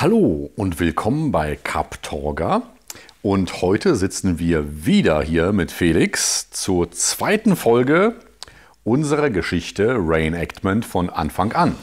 Hallo und willkommen bei Cap Torga. Und heute sitzen wir wieder hier mit Felix zur zweiten Folge unserer Geschichte Reenactment von Anfang an.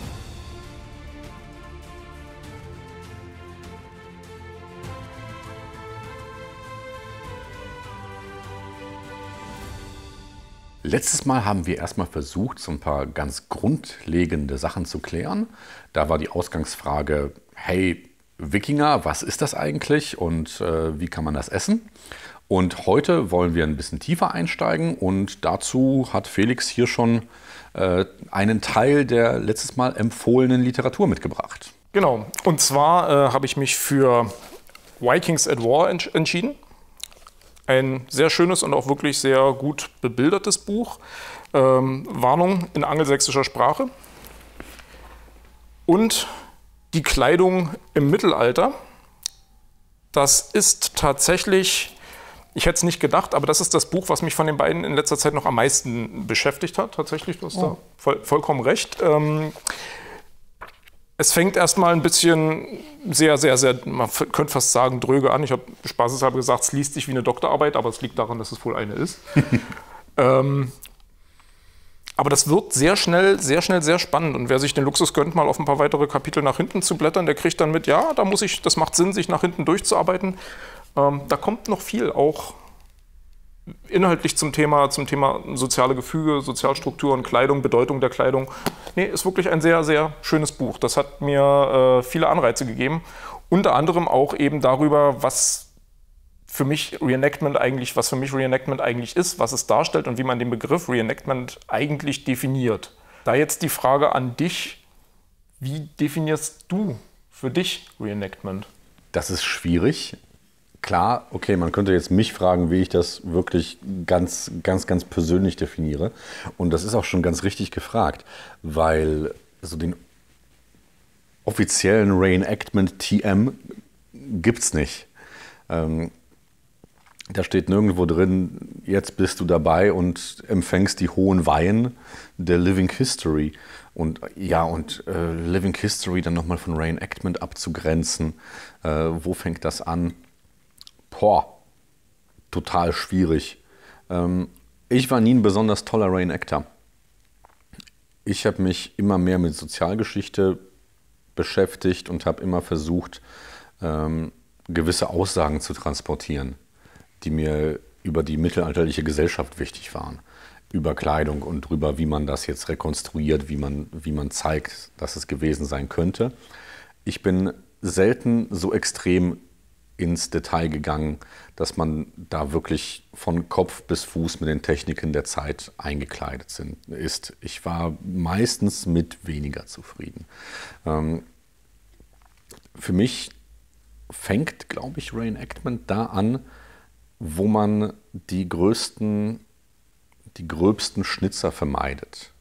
Letztes Mal haben wir erstmal versucht, so ein paar ganz grundlegende Sachen zu klären. Da war die Ausgangsfrage, hey, Wikinger, was ist das eigentlich und äh, wie kann man das essen? Und heute wollen wir ein bisschen tiefer einsteigen und dazu hat Felix hier schon äh, einen Teil der letztes Mal empfohlenen Literatur mitgebracht. Genau, und zwar äh, habe ich mich für Vikings at War ents entschieden. Ein sehr schönes und auch wirklich sehr gut bebildertes Buch. Ähm, Warnung in angelsächsischer Sprache. Und die Kleidung im Mittelalter. Das ist tatsächlich, ich hätte es nicht gedacht, aber das ist das Buch, was mich von den beiden in letzter Zeit noch am meisten beschäftigt hat. Tatsächlich, du hast oh. da voll, vollkommen recht. Ähm, es fängt erstmal ein bisschen sehr, sehr, sehr, man könnte fast sagen, dröge an. Ich habe spaßeshalber gesagt, es liest sich wie eine Doktorarbeit, aber es liegt daran, dass es wohl eine ist. ähm, aber das wird sehr schnell, sehr schnell, sehr spannend. Und wer sich den Luxus gönnt, mal auf ein paar weitere Kapitel nach hinten zu blättern, der kriegt dann mit, ja, da muss ich, das macht Sinn, sich nach hinten durchzuarbeiten. Ähm, da kommt noch viel, auch inhaltlich zum Thema, zum Thema soziale Gefüge, Sozialstrukturen, Kleidung, Bedeutung der Kleidung. Nee, ist wirklich ein sehr, sehr schönes Buch. Das hat mir äh, viele Anreize gegeben. Unter anderem auch eben darüber, was für mich Reenactment eigentlich, was für mich Reenactment eigentlich ist, was es darstellt und wie man den Begriff Reenactment eigentlich definiert. Da jetzt die Frage an dich, wie definierst du für dich Reenactment? Das ist schwierig. Klar, okay, man könnte jetzt mich fragen, wie ich das wirklich ganz, ganz, ganz persönlich definiere. Und das ist auch schon ganz richtig gefragt, weil so den offiziellen Reenactment TM gibt es nicht. Ähm, da steht nirgendwo drin, jetzt bist du dabei und empfängst die hohen Weihen der Living History. Und ja, und äh, Living History dann nochmal von Reenactment abzugrenzen, äh, wo fängt das an? Boah, total schwierig. Ähm, ich war nie ein besonders toller Reenactor. Ich habe mich immer mehr mit Sozialgeschichte beschäftigt und habe immer versucht, ähm, gewisse Aussagen zu transportieren die mir über die mittelalterliche Gesellschaft wichtig waren. Über Kleidung und darüber, wie man das jetzt rekonstruiert, wie man, wie man zeigt, dass es gewesen sein könnte. Ich bin selten so extrem ins Detail gegangen, dass man da wirklich von Kopf bis Fuß mit den Techniken der Zeit eingekleidet sind, ist. Ich war meistens mit weniger zufrieden. Ähm, für mich fängt, glaube ich, Reenactment da an, wo man die größten, die gröbsten Schnitzer vermeidet.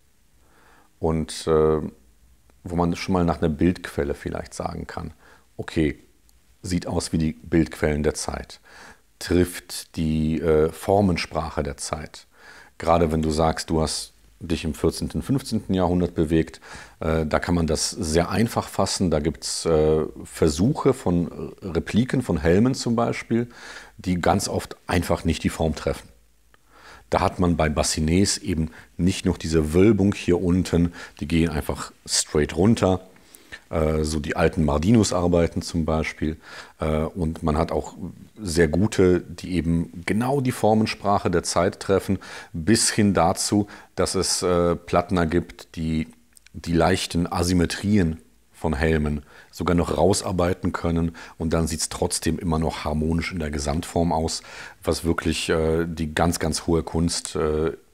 Und äh, wo man schon mal nach einer Bildquelle vielleicht sagen kann, okay, sieht aus wie die Bildquellen der Zeit, trifft die äh, Formensprache der Zeit. Gerade wenn du sagst, du hast dich im 14. und 15. Jahrhundert bewegt. Äh, da kann man das sehr einfach fassen. Da gibt es äh, Versuche von Repliken von Helmen zum Beispiel, die ganz oft einfach nicht die Form treffen. Da hat man bei Bassinets eben nicht noch diese Wölbung hier unten, die gehen einfach straight runter. Äh, so die alten Mardinus-Arbeiten zum Beispiel. Äh, und man hat auch sehr gute, die eben genau die Formensprache der Zeit treffen, bis hin dazu, dass es äh, Plattner gibt, die die leichten Asymmetrien von Helmen sogar noch rausarbeiten können und dann sieht es trotzdem immer noch harmonisch in der Gesamtform aus, was wirklich die ganz, ganz hohe Kunst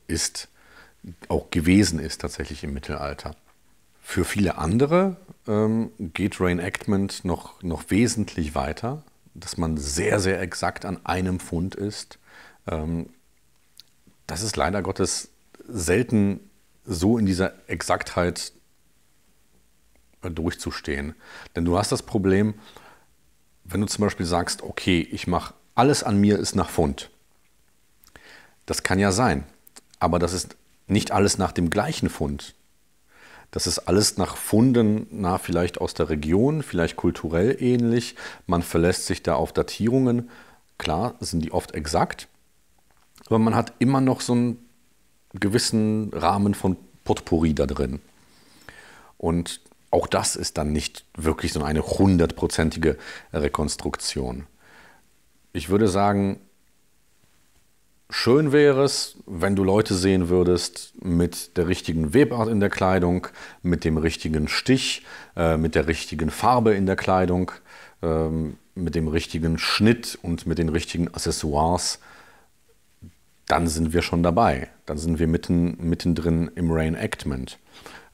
ist, auch gewesen ist tatsächlich im Mittelalter. Für viele andere ähm, geht Reenactment noch, noch wesentlich weiter, dass man sehr, sehr exakt an einem Fund ist. Ähm, das ist leider Gottes selten so in dieser Exaktheit durchzustehen. Denn du hast das Problem, wenn du zum Beispiel sagst, okay, ich mache alles an mir ist nach Pfund. Das kann ja sein, aber das ist nicht alles nach dem gleichen Fund. Das ist alles nach Funden, na, vielleicht aus der Region, vielleicht kulturell ähnlich. Man verlässt sich da auf Datierungen. Klar sind die oft exakt, aber man hat immer noch so einen gewissen Rahmen von Potpourri da drin. Und auch das ist dann nicht wirklich so eine hundertprozentige Rekonstruktion. Ich würde sagen, Schön wäre es, wenn du Leute sehen würdest mit der richtigen Webart in der Kleidung, mit dem richtigen Stich, äh, mit der richtigen Farbe in der Kleidung, ähm, mit dem richtigen Schnitt und mit den richtigen Accessoires. Dann sind wir schon dabei. Dann sind wir mitten, mittendrin im Reenactment.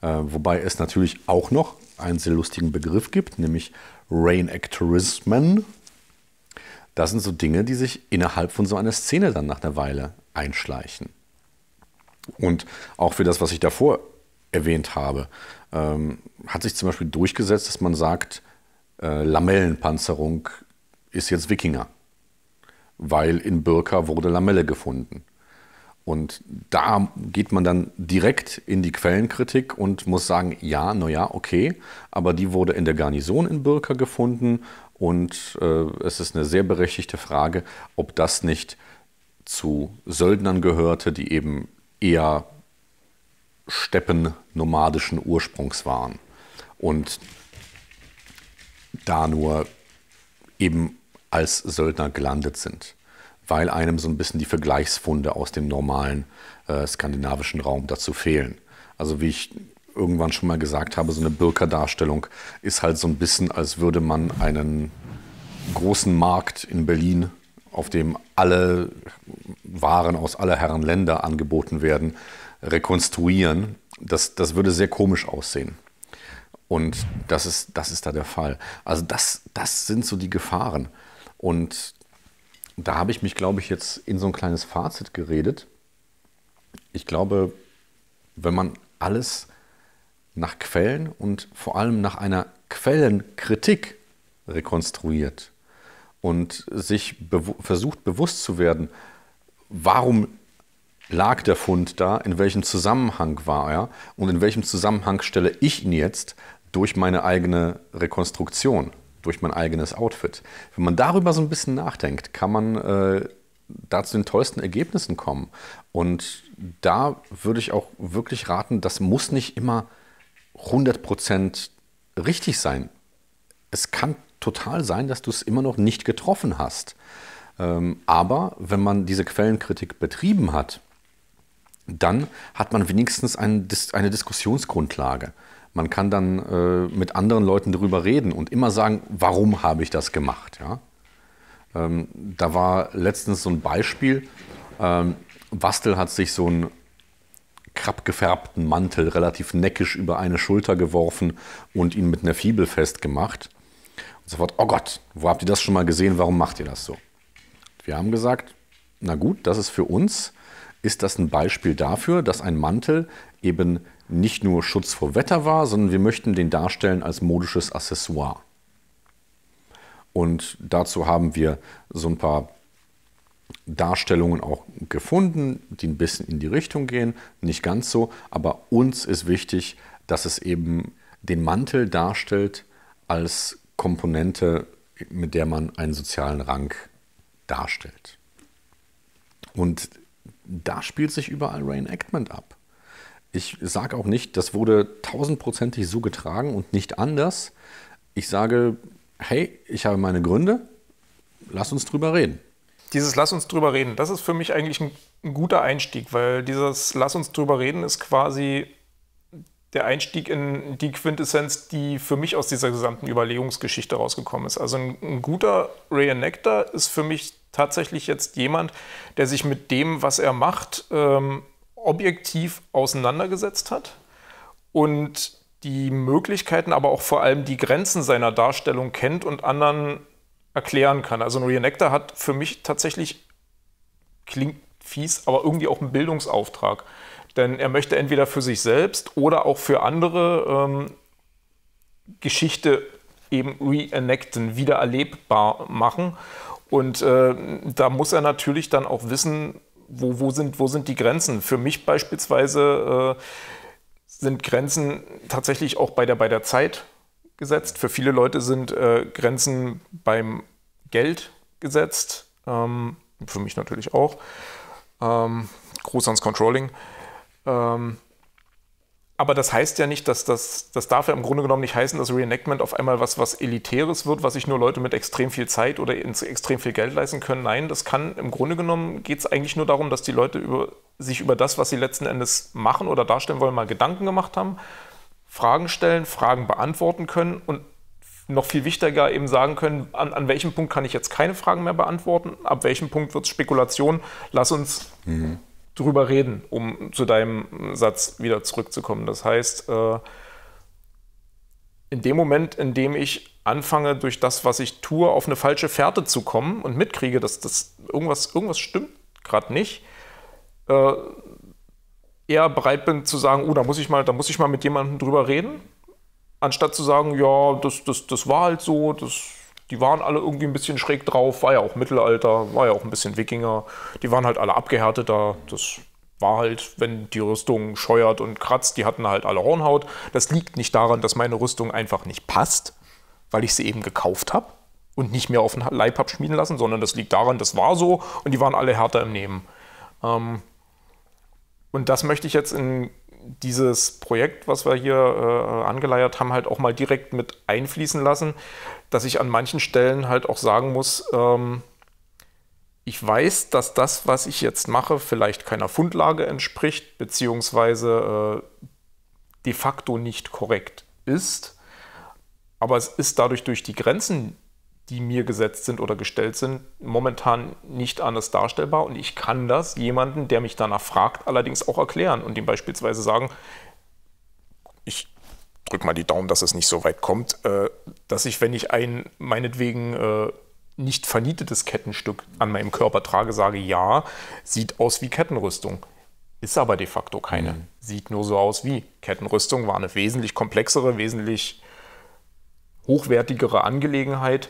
Äh, wobei es natürlich auch noch einen sehr lustigen Begriff gibt, nämlich Reenactorismen. Das sind so Dinge, die sich innerhalb von so einer Szene dann nach einer Weile einschleichen. Und auch für das, was ich davor erwähnt habe, ähm, hat sich zum Beispiel durchgesetzt, dass man sagt, äh, Lamellenpanzerung ist jetzt Wikinger, weil in Birka wurde Lamelle gefunden. Und da geht man dann direkt in die Quellenkritik und muss sagen, ja, naja, okay, aber die wurde in der Garnison in Birka gefunden und äh, es ist eine sehr berechtigte Frage, ob das nicht zu Söldnern gehörte, die eben eher steppennomadischen Ursprungs waren und da nur eben als Söldner gelandet sind, weil einem so ein bisschen die Vergleichsfunde aus dem normalen äh, skandinavischen Raum dazu fehlen. Also wie ich irgendwann schon mal gesagt habe, so eine birker ist halt so ein bisschen, als würde man einen großen Markt in Berlin, auf dem alle Waren aus aller Herren Länder angeboten werden, rekonstruieren. Das, das würde sehr komisch aussehen. Und das ist, das ist da der Fall. Also das, das sind so die Gefahren. Und da habe ich mich, glaube ich, jetzt in so ein kleines Fazit geredet. Ich glaube, wenn man alles nach Quellen und vor allem nach einer Quellenkritik rekonstruiert und sich bew versucht bewusst zu werden, warum lag der Fund da, in welchem Zusammenhang war er und in welchem Zusammenhang stelle ich ihn jetzt durch meine eigene Rekonstruktion, durch mein eigenes Outfit. Wenn man darüber so ein bisschen nachdenkt, kann man äh, da zu den tollsten Ergebnissen kommen. Und da würde ich auch wirklich raten, das muss nicht immer 100% richtig sein. Es kann total sein, dass du es immer noch nicht getroffen hast. Ähm, aber wenn man diese Quellenkritik betrieben hat, dann hat man wenigstens eine Diskussionsgrundlage. Man kann dann äh, mit anderen Leuten darüber reden und immer sagen, warum habe ich das gemacht. Ja? Ähm, da war letztens so ein Beispiel. Ähm, Bastel hat sich so ein krapp gefärbten Mantel relativ neckisch über eine Schulter geworfen und ihn mit einer Fibel festgemacht. Und sofort, oh Gott, wo habt ihr das schon mal gesehen? Warum macht ihr das so? Wir haben gesagt, na gut, das ist für uns, ist das ein Beispiel dafür, dass ein Mantel eben nicht nur Schutz vor Wetter war, sondern wir möchten den darstellen als modisches Accessoire. Und dazu haben wir so ein paar Darstellungen auch gefunden, die ein bisschen in die Richtung gehen, nicht ganz so, aber uns ist wichtig, dass es eben den Mantel darstellt als Komponente, mit der man einen sozialen Rang darstellt. Und da spielt sich überall Reenactment ab. Ich sage auch nicht, das wurde tausendprozentig so getragen und nicht anders. Ich sage, hey, ich habe meine Gründe, lass uns drüber reden dieses Lass uns drüber reden, das ist für mich eigentlich ein, ein guter Einstieg, weil dieses Lass uns drüber reden ist quasi der Einstieg in die Quintessenz, die für mich aus dieser gesamten Überlegungsgeschichte rausgekommen ist. Also ein, ein, guter Reenactor ist für mich tatsächlich jetzt jemand, der sich mit dem, was er macht, ähm, objektiv auseinandergesetzt hat und die Möglichkeiten, aber auch vor allem die Grenzen seiner Darstellung kennt und anderen erklären kann. Also ein Reenactor hat für mich tatsächlich, klingt fies, aber irgendwie auch einen Bildungsauftrag. Denn er möchte entweder für sich selbst oder auch für andere ähm, Geschichte eben reenacten, wieder erlebbar machen. Und äh, da muss er natürlich dann auch wissen, wo, wo, sind, wo sind die Grenzen. Für mich beispielsweise äh, sind Grenzen tatsächlich auch bei der, bei der Zeit gesetzt. Für viele Leute sind äh, Grenzen beim Geld gesetzt. Ähm, für mich natürlich auch. Ähm, Gruß ans Controlling. Ähm, aber das heißt ja nicht, dass das, das darf ja im Grunde genommen nicht heißen, dass Reenactment auf einmal was, was Elitäres wird, was sich nur Leute mit extrem viel Zeit oder extrem viel Geld leisten können. Nein, das kann im Grunde genommen geht es eigentlich nur darum, dass die Leute über, sich über das, was sie letzten Endes machen oder darstellen wollen, mal Gedanken gemacht haben Fragen stellen, Fragen beantworten können und noch viel wichtiger eben sagen können, an, an welchem Punkt kann ich jetzt keine Fragen mehr beantworten, ab welchem Punkt wird es Spekulation, lass uns mhm. drüber reden, um zu deinem Satz wieder zurückzukommen. Das heißt, äh, in dem Moment, in dem ich anfange, durch das, was ich tue, auf eine falsche Fährte zu kommen und mitkriege, dass das irgendwas, irgendwas stimmt gerade nicht, äh, eher bereit bin zu sagen, oh, da muss ich mal, da muss ich mal mit jemandem drüber reden, anstatt zu sagen, ja, das, das, das war halt so, das, die waren alle irgendwie ein bisschen schräg drauf, war ja auch Mittelalter, war ja auch ein bisschen Wikinger, die waren halt alle abgehärteter, das war halt, wenn die Rüstung scheuert und kratzt, die hatten halt alle Hornhaut. Das liegt nicht daran, dass meine Rüstung einfach nicht passt, weil ich sie eben gekauft habe und nicht mehr auf den Leib habe schmieden lassen, sondern das liegt daran, das war so und die waren alle härter im Nehmen. Ähm, und das möchte ich jetzt in dieses Projekt, was wir hier äh, angeleiert haben, halt auch mal direkt mit einfließen lassen, dass ich an manchen Stellen halt auch sagen muss, ähm, ich weiß, dass das, was ich jetzt mache, vielleicht keiner Fundlage entspricht, beziehungsweise äh, de facto nicht korrekt ist. Aber es ist dadurch durch die Grenzen die mir gesetzt sind oder gestellt sind, momentan nicht anders darstellbar. Und ich kann das jemanden, der mich danach fragt, allerdings auch erklären und ihm beispielsweise sagen, ich drücke mal die Daumen, dass es nicht so weit kommt, äh, dass ich, wenn ich ein meinetwegen äh, nicht vernietetes Kettenstück an meinem Körper trage, sage, ja, sieht aus wie Kettenrüstung. Ist aber de facto keine. Mhm. Sieht nur so aus wie. Kettenrüstung war eine wesentlich komplexere, wesentlich hochwertigere Angelegenheit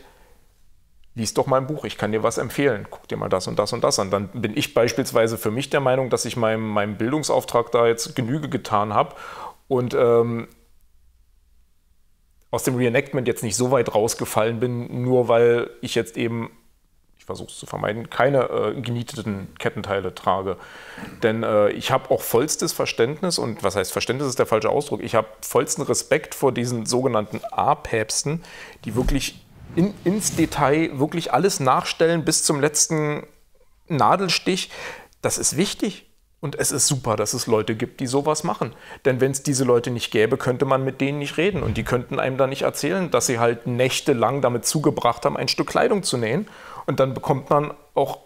lies doch mal ein Buch, ich kann dir was empfehlen, guck dir mal das und das und das an. Dann bin ich beispielsweise für mich der Meinung, dass ich meinem, meinem Bildungsauftrag da jetzt Genüge getan habe und ähm, aus dem Reenactment jetzt nicht so weit rausgefallen bin, nur weil ich jetzt eben, ich versuche es zu vermeiden, keine äh, genieteten Kettenteile trage. Denn äh, ich habe auch vollstes Verständnis, und was heißt Verständnis ist der falsche Ausdruck, ich habe vollsten Respekt vor diesen sogenannten A-Päpsten, die wirklich in, ins Detail wirklich alles nachstellen bis zum letzten Nadelstich, das ist wichtig. Und es ist super, dass es Leute gibt, die sowas machen. Denn wenn es diese Leute nicht gäbe, könnte man mit denen nicht reden. Und die könnten einem da nicht erzählen, dass sie halt nächtelang damit zugebracht haben, ein Stück Kleidung zu nähen. Und dann bekommt man auch,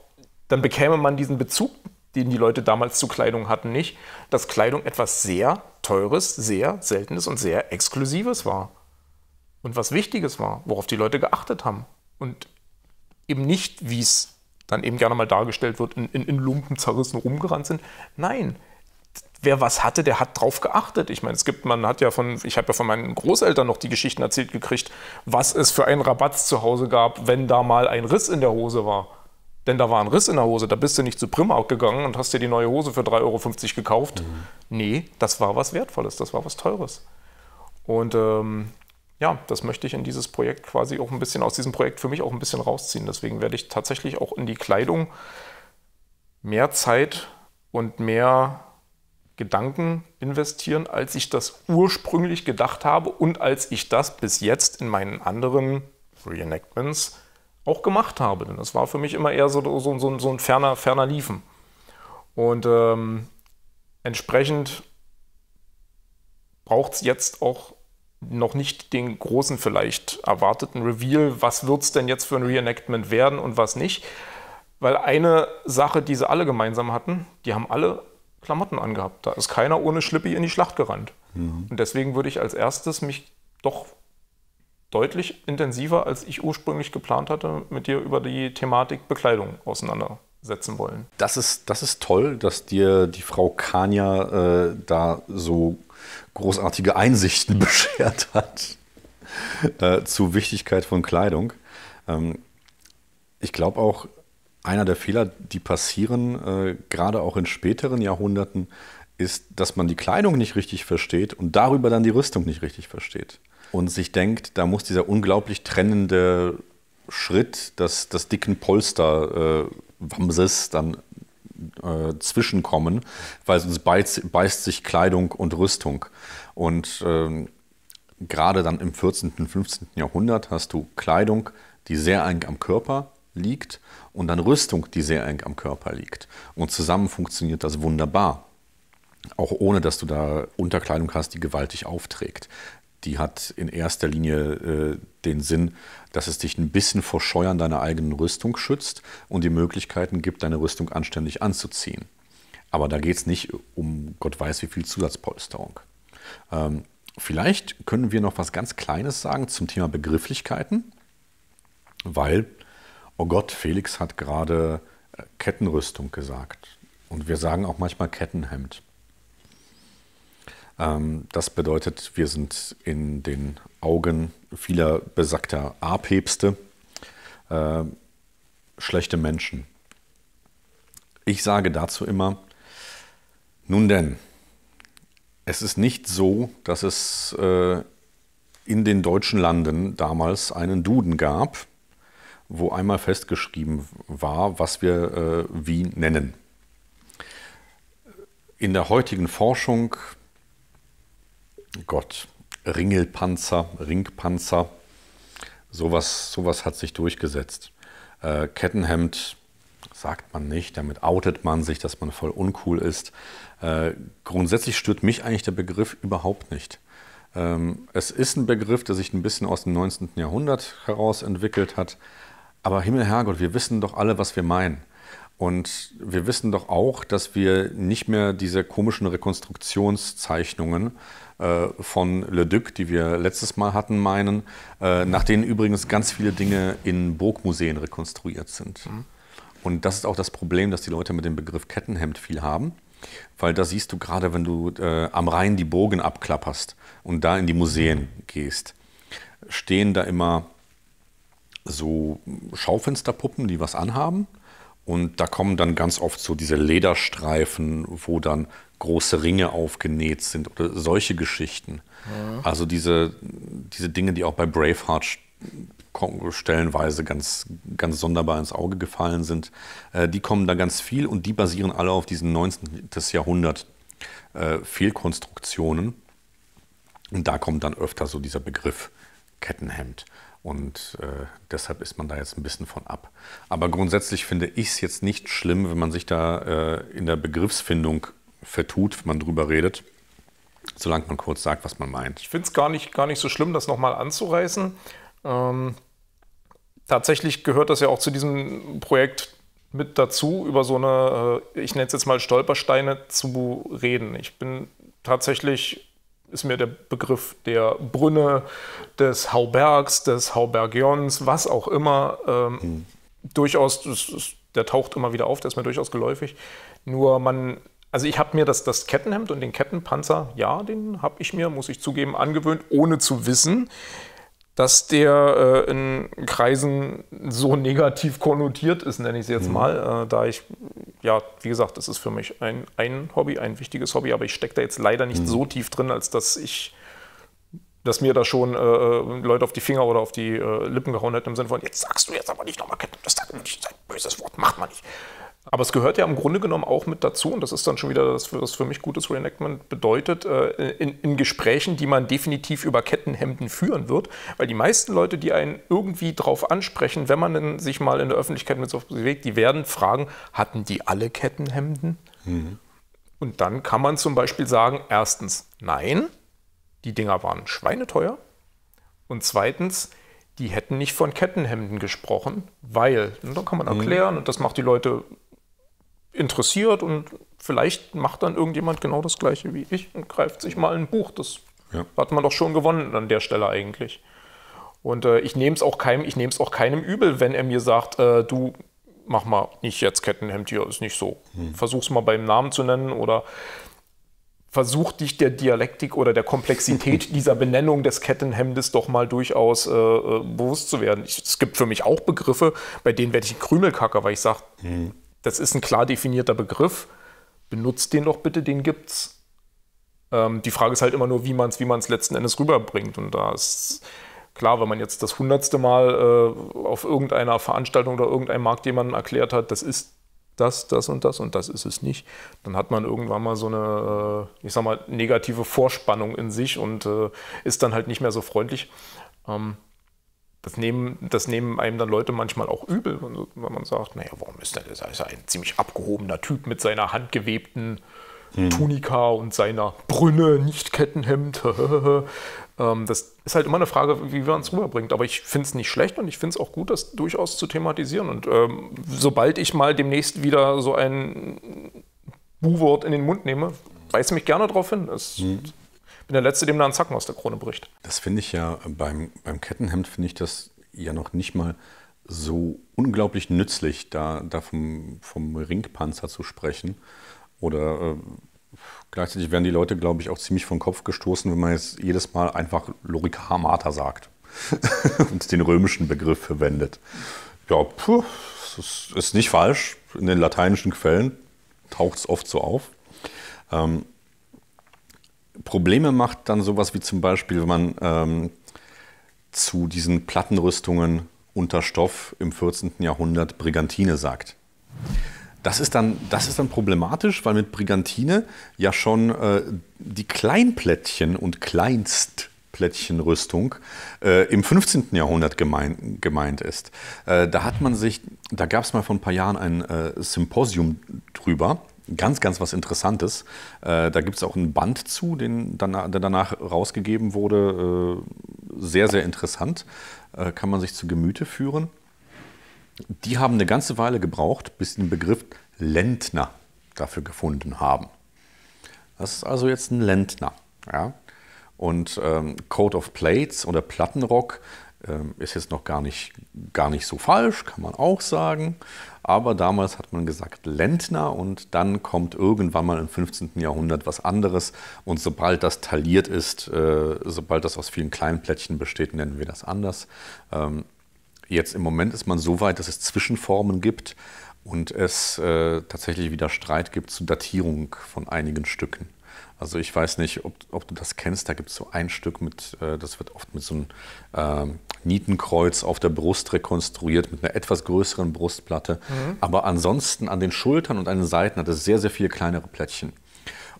dann bekäme man diesen Bezug, den die Leute damals zu Kleidung hatten, nicht, dass Kleidung etwas sehr Teures, sehr Seltenes und sehr Exklusives war und was Wichtiges war, worauf die Leute geachtet haben. Und eben nicht, wie es dann eben gerne mal dargestellt wird, in, in, in Lumpen zerrissen rumgerannt sind. Nein, wer was hatte, der hat drauf geachtet. Ich meine, es gibt, man hat ja von, ich habe ja von meinen Großeltern noch die Geschichten erzählt gekriegt, was es für einen Rabatz zu Hause gab, wenn da mal ein Riss in der Hose war. Denn da war ein Riss in der Hose, da bist du nicht zu Primark gegangen und hast dir die neue Hose für 3,50 Euro gekauft. Mhm. Nee, das war was Wertvolles, das war was Teures. Und ähm, ja, das möchte ich in dieses Projekt quasi auch ein bisschen, aus diesem Projekt für mich auch ein bisschen rausziehen. Deswegen werde ich tatsächlich auch in die Kleidung mehr Zeit und mehr Gedanken investieren, als ich das ursprünglich gedacht habe und als ich das bis jetzt in meinen anderen Reenactments auch gemacht habe. Denn das war für mich immer eher so, so, so, so ein ferner, ferner Liefen. Und ähm, entsprechend braucht es jetzt auch noch nicht den großen vielleicht erwarteten Reveal, was wird es denn jetzt für ein Reenactment werden und was nicht. Weil eine Sache, die sie alle gemeinsam hatten, die haben alle Klamotten angehabt. Da ist keiner ohne Schlippi in die Schlacht gerannt. Mhm. Und deswegen würde ich als erstes mich doch deutlich intensiver, als ich ursprünglich geplant hatte, mit dir über die Thematik Bekleidung auseinandersetzen wollen. Das ist, das ist toll, dass dir die Frau Kania äh, da so großartige Einsichten beschert hat äh, zur Wichtigkeit von Kleidung. Ähm, ich glaube auch, einer der Fehler, die passieren, äh, gerade auch in späteren Jahrhunderten, ist, dass man die Kleidung nicht richtig versteht und darüber dann die Rüstung nicht richtig versteht. Und sich denkt, da muss dieser unglaublich trennende Schritt, dass das dicken Polster äh, Wamses dann äh, zwischenkommen, weil sonst beißt, beißt, sich Kleidung und Rüstung. Und ähm, gerade dann im 14., und 15. Jahrhundert hast du Kleidung, die sehr eng am Körper liegt und dann Rüstung, die sehr eng am Körper liegt. Und zusammen funktioniert das wunderbar. Auch ohne, dass du da Unterkleidung hast, die gewaltig aufträgt die hat in erster Linie äh, den Sinn, dass es dich ein bisschen vor Scheuern deiner eigenen Rüstung schützt und die Möglichkeiten gibt, deine Rüstung anständig anzuziehen. Aber da geht es nicht um Gott weiß wie viel Zusatzpolsterung. Ähm, vielleicht können wir noch was ganz Kleines sagen zum Thema Begrifflichkeiten, weil, oh Gott, Felix hat gerade äh, Kettenrüstung gesagt. Und wir sagen auch manchmal Kettenhemd. Ähm, das bedeutet, wir sind in den Augen vieler besagter A-Päpste äh, schlechte Menschen. Ich sage dazu immer, nun denn, es ist nicht so, dass es äh, in den deutschen Landen damals einen Duden gab, wo einmal festgeschrieben war, was wir äh, wie nennen. In der heutigen Forschung Gott, Ringelpanzer, Ringpanzer, sowas, sowas hat sich durchgesetzt. Äh, Kettenhemd sagt man nicht, damit outet man sich, dass man voll uncool ist. Äh, grundsätzlich stört mich eigentlich der Begriff überhaupt nicht. Ähm, es ist ein Begriff, der sich ein bisschen aus dem 19. Jahrhundert heraus entwickelt hat. Aber Himmelherrgott, wir wissen doch alle, was wir meinen. Und wir wissen doch auch, dass wir nicht mehr diese komischen Rekonstruktionszeichnungen äh, von Le Duc, die wir letztes Mal hatten, meinen, äh, nach denen übrigens ganz viele Dinge in Burgmuseen rekonstruiert sind. Mhm. Und das ist auch das Problem, dass die Leute mit dem Begriff Kettenhemd viel haben. Weil da siehst du gerade, wenn du äh, am Rhein die Burgen abklapperst und da in die Museen gehst, stehen da immer so Schaufensterpuppen, die was anhaben und da kommen dann ganz oft so diese Lederstreifen, wo dann große Ringe aufgenäht sind oder solche Geschichten. Mhm. Also diese, diese Dinge, die auch bei Braveheart stellenweise ganz, ganz sonderbar ins Auge gefallen sind, äh, die kommen da ganz viel und die basieren alle auf diesen 19. Jahrhundert äh, Fehlkonstruktionen. Und da kommt dann öfter so dieser Begriff Kettenhemd. Und äh, deshalb ist man da jetzt ein bisschen von ab. Aber grundsätzlich finde ich es jetzt nicht schlimm, wenn man sich da äh, in der Begriffsfindung vertut, wenn man drüber redet, solange man kurz sagt, was man meint. Ich finde es gar nicht, gar nicht so schlimm, das nochmal anzureißen. Ähm, tatsächlich gehört das ja auch zu diesem Projekt mit dazu, über so eine, äh, ich nenne es jetzt mal Stolpersteine zu reden. Ich bin tatsächlich ist mir der Begriff der Brünne, des Haubergs, des Haubergions, was auch immer, ähm, mhm. durchaus, ist, der taucht immer wieder auf, der ist mir durchaus geläufig. Nur man, also ich habe mir das, das Kettenhemd und den Kettenpanzer, ja, den habe ich mir, muss ich zugeben, angewöhnt, ohne zu wissen, dass der äh, in Kreisen so negativ konnotiert ist, nenne ich es jetzt mhm. mal, äh, da ich, ja, wie gesagt, das ist für mich ein, ein Hobby, ein wichtiges Hobby, aber ich stecke da jetzt leider nicht mhm. so tief drin, als dass ich, dass mir da schon äh, äh Leute auf die Finger oder auf die äh, Lippen gehauen hätten im Sinne von, jetzt sagst du jetzt aber nicht nochmal, das ist ein böses Wort, macht man nicht. Aber es gehört ja im Grunde genommen auch mit dazu, und das ist dann schon wieder das, was für mich gutes Reenactment bedeutet, äh, in, in, Gesprächen, die man definitiv über Kettenhemden führen wird, weil die meisten Leute, die einen irgendwie drauf ansprechen, wenn man sich mal in der Öffentlichkeit mit so bewegt, die werden fragen, hatten die alle Kettenhemden? Mhm. Und dann kann man zum Beispiel sagen, erstens, nein, die Dinger waren schweineteuer. Und zweitens, die hätten nicht von Kettenhemden gesprochen, weil, und ne, dann kann man mhm. erklären, und das macht die Leute interessiert und vielleicht macht dann irgendjemand genau das gleiche wie ich und greift sich mal ein Buch. Das ja. hat man doch schon gewonnen an der Stelle eigentlich. Und äh, ich nehme es auch, kein, auch, keinem übel, wenn er mir sagt, äh, du mach mal nicht jetzt Kettenhemd hier, ist nicht so. Hm. es mal beim Namen zu nennen oder versuch dich der Dialektik oder der Komplexität dieser Benennung des Kettenhemdes doch mal durchaus äh, äh, bewusst zu werden. Ich, es gibt für mich auch Begriffe, bei denen werde ich Krümelkacker, weil ich sage, hm das ist ein klar definierter Begriff. Benutzt den doch bitte, den gibt's. Ähm, die Frage ist halt immer nur, wie man es wie man's letzten Endes rüberbringt. Und da ist klar, wenn man jetzt das hundertste Mal äh, auf irgendeiner Veranstaltung oder irgendeinem Markt jemandem erklärt hat, das ist das, das und das und das ist es nicht, dann hat man irgendwann mal so eine, äh, ich sag mal, negative Vorspannung in sich und äh, ist dann halt nicht mehr so freundlich. Ähm, das nehmen, das nehmen einem dann Leute manchmal auch übel, wenn man sagt, naja, warum ist der, das ist ein ziemlich abgehobener Typ mit seiner handgewebten hm. Tunika und seiner Brünne, nicht Kettenhemd. Ähm, das ist halt immer eine Frage, wie man es rüberbringt. Aber ich finde es nicht schlecht und ich finde es auch gut, das durchaus zu thematisieren. Und ähm, sobald ich mal demnächst wieder so ein Bu-Wort in den Mund nehme, weise mich gerne darauf hin. Es, hm bin der Letzte, dem da ein Zacken aus der Krone bricht. Das finde ich ja beim, beim Kettenhemd, finde ich das ja noch nicht mal so unglaublich nützlich, da, da vom, vom Ringpanzer zu sprechen. Oder äh, gleichzeitig werden die Leute, glaube ich, auch ziemlich vom Kopf gestoßen, wenn man jetzt jedes Mal einfach Lorica Mater sagt und den römischen Begriff verwendet. Ja, puh, das ist nicht falsch. In den lateinischen Quellen taucht es oft so auf. Ähm, Probleme macht dann sowas wie zum Beispiel, wenn man ähm, zu diesen Plattenrüstungen unter Stoff im 14. Jahrhundert Brigantine sagt. Das ist, dann, das ist dann problematisch, weil mit Brigantine ja schon äh, die Kleinplättchen und Kleinstplättchenrüstung äh, im 15. Jahrhundert gemein, gemeint ist. Äh, da hat man sich, da gab es mal vor ein paar Jahren ein äh, Symposium drüber, ganz, ganz was Interessantes. Äh, da gibt es auch einen Band zu, den danach, der danach rausgegeben wurde. Äh, sehr, sehr interessant. Äh, kann man sich zu Gemüte führen. Die haben eine ganze Weile gebraucht, bis sie den Begriff Lentner dafür gefunden haben. Das ist also jetzt ein Lentner. Ja? Und ähm, Code of Plates oder Plattenrock ähm, ist jetzt noch gar nicht, gar nicht so falsch, kann man auch sagen. Aber damals hat man gesagt Lentner und dann kommt irgendwann mal im 15. Jahrhundert was anderes. Und sobald das tailliert ist, äh, sobald das aus vielen kleinen Plättchen besteht, nennen wir das anders. Ähm, jetzt im Moment ist man so weit, dass es Zwischenformen gibt und es äh, tatsächlich wieder Streit gibt zur Datierung von einigen Stücken. Also ich weiß nicht, ob, ob du das kennst, da gibt es so ein Stück mit, äh, das wird oft mit so einem äh, Nietenkreuz auf der Brust rekonstruiert, mit einer etwas größeren Brustplatte. Mhm. Aber ansonsten an den Schultern und an den Seiten hat es sehr, sehr viele kleinere Plättchen.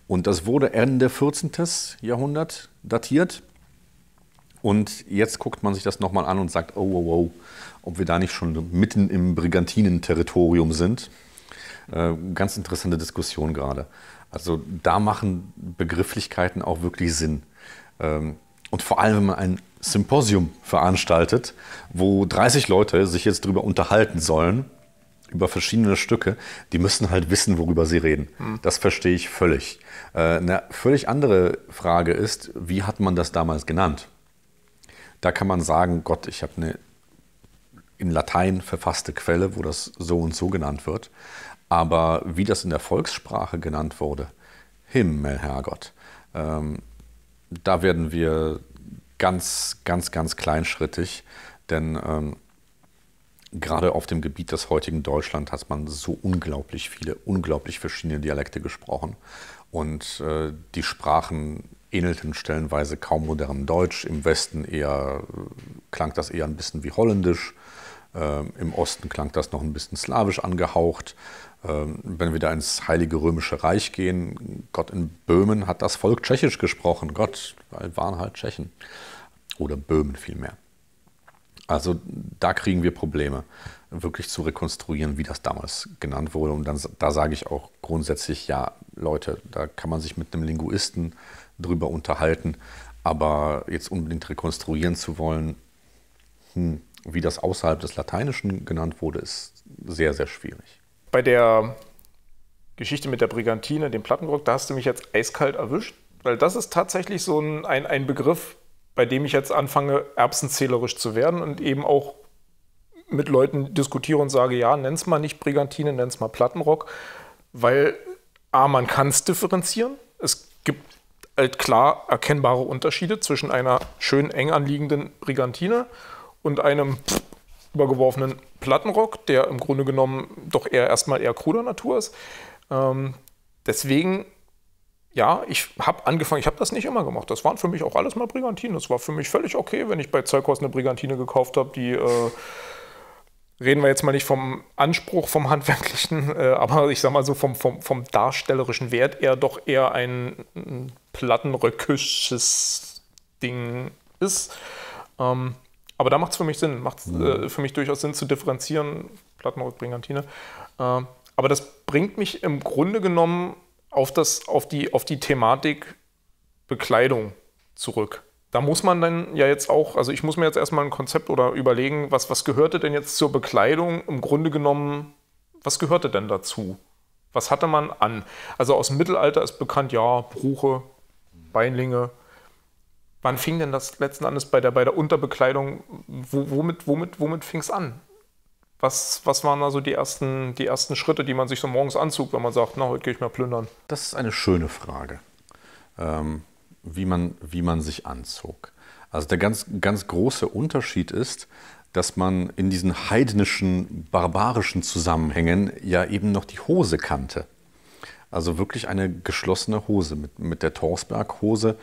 Und das wurde Ende 14. Jahrhundert datiert. Und jetzt guckt man sich das nochmal an und sagt, oh, oh, oh, ob wir da nicht schon mitten im Brigantinenterritorium sind. Äh, ganz interessante Diskussion gerade. Also da machen Begrifflichkeiten auch wirklich Sinn. Ähm, und vor allem, wenn man ein Symposium veranstaltet, wo 30 Leute sich jetzt darüber unterhalten sollen, über verschiedene Stücke, die müssen halt wissen, worüber sie reden. Hm. Das verstehe ich völlig. Äh, eine völlig andere Frage ist, wie hat man das damals genannt? Da kann man sagen, Gott, ich habe eine in Latein verfasste Quelle, wo das so und so genannt wird. Aber wie das in der Volkssprache genannt wurde, Himmel, Herrgott, ähm, da werden wir ganz, ganz, ganz kleinschrittig, denn ähm, gerade auf dem Gebiet des heutigen Deutschland hat man so unglaublich viele, unglaublich verschiedene Dialekte gesprochen. Und äh, die Sprachen ähnelten stellenweise kaum modernem Deutsch. Im Westen eher, klang das eher ein bisschen wie Holländisch. Äh, Im Osten klang das noch ein bisschen slawisch angehaucht. Ähm, wenn wir da ins Heilige Römische Reich gehen, Gott in Böhmen hat das Volk Tschechisch gesprochen. Gott weil waren halt Tschechen. Oder Böhmen vielmehr. Also da kriegen wir Probleme, wirklich zu rekonstruieren, wie das damals genannt wurde. Und dann, da sage ich auch grundsätzlich, ja, Leute, da kann man sich mit einem Linguisten drüber unterhalten. Aber jetzt unbedingt rekonstruieren zu wollen, hm, wie das außerhalb des Lateinischen genannt wurde, ist sehr, sehr schwierig bei der Geschichte mit der Brigantine, dem Plattenrock, da hast du mich jetzt eiskalt erwischt, weil das ist tatsächlich so ein, ein, ein Begriff, bei dem ich jetzt anfange, erbsenzählerisch zu werden und eben auch mit Leuten diskutiere und sage, ja, nenn's mal nicht Brigantine, nenn's mal Plattenrock, weil A, man kann es differenzieren. Es gibt halt klar erkennbare Unterschiede zwischen einer schön eng anliegenden Brigantine und einem übergeworfenen Plattenrock, der im Grunde genommen doch eher erstmal eher kruder Natur ist. Ähm, deswegen, ja, ich habe angefangen, ich habe das nicht immer gemacht. Das waren für mich auch alles mal Brigantinen. Das war für mich völlig okay, wenn ich bei Zeughaus eine Brigantine gekauft habe, die. Äh, reden wir jetzt mal nicht vom Anspruch, vom handwerklichen, äh, aber ich sag mal so vom, vom, vom darstellerischen Wert eher doch eher ein, ein plattenröckisches Ding ist. Ähm, aber da macht es für mich Sinn, macht es äh, für mich durchaus Sinn zu differenzieren, Plattenrock, Brigantine. Äh, aber das bringt mich im Grunde genommen auf, das, auf, die, auf die Thematik Bekleidung zurück. Da muss man dann ja jetzt auch, also ich muss mir jetzt erstmal ein Konzept oder überlegen, was, was gehörte denn jetzt zur Bekleidung im Grunde genommen, was gehörte denn dazu? Was hatte man an? Also aus dem Mittelalter ist bekannt, ja, Bruche, Beinlinge, Wann fing denn das letzten Endes bei der, bei der Unterbekleidung, wo, womit, womit, womit fing es an? Was, was waren also die ersten, die ersten Schritte, die man sich so morgens anzog, wenn man sagt, na, heute gehe ich mal plündern? Das ist eine schöne Frage, ähm, wie, man, wie man sich anzog. Also der ganz, ganz große Unterschied ist, dass man in diesen heidnischen, barbarischen Zusammenhängen ja eben noch die Hose kannte. Also wirklich eine geschlossene Hose. Mit, mit der Torsberg-Hose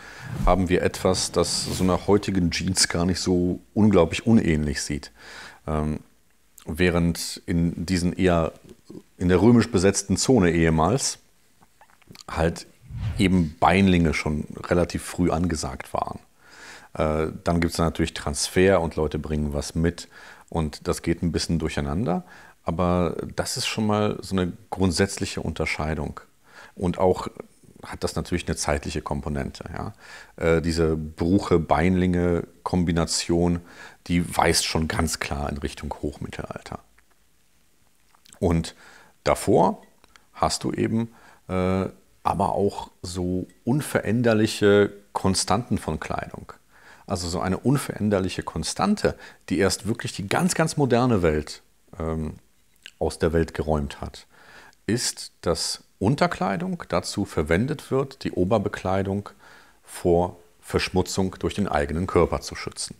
haben wir etwas, das so einer heutigen Jeans gar nicht so unglaublich unähnlich sieht. Ähm, während in diesen eher in der römisch besetzten Zone ehemals halt eben Beinlinge schon relativ früh angesagt waren. Äh, dann gibt es natürlich Transfer und Leute bringen was mit und das geht ein bisschen durcheinander. Aber das ist schon mal so eine grundsätzliche Unterscheidung. Und auch hat das natürlich eine zeitliche Komponente. Ja. Äh, diese Bruche-Beinlinge-Kombination, die weist schon ganz klar in Richtung Hochmittelalter. Und davor hast du eben äh, aber auch so unveränderliche Konstanten von Kleidung. Also so eine unveränderliche Konstante, die erst wirklich die ganz, ganz moderne Welt ähm, aus der Welt geräumt hat, ist das Unterkleidung dazu verwendet wird, die Oberbekleidung vor Verschmutzung durch den eigenen Körper zu schützen.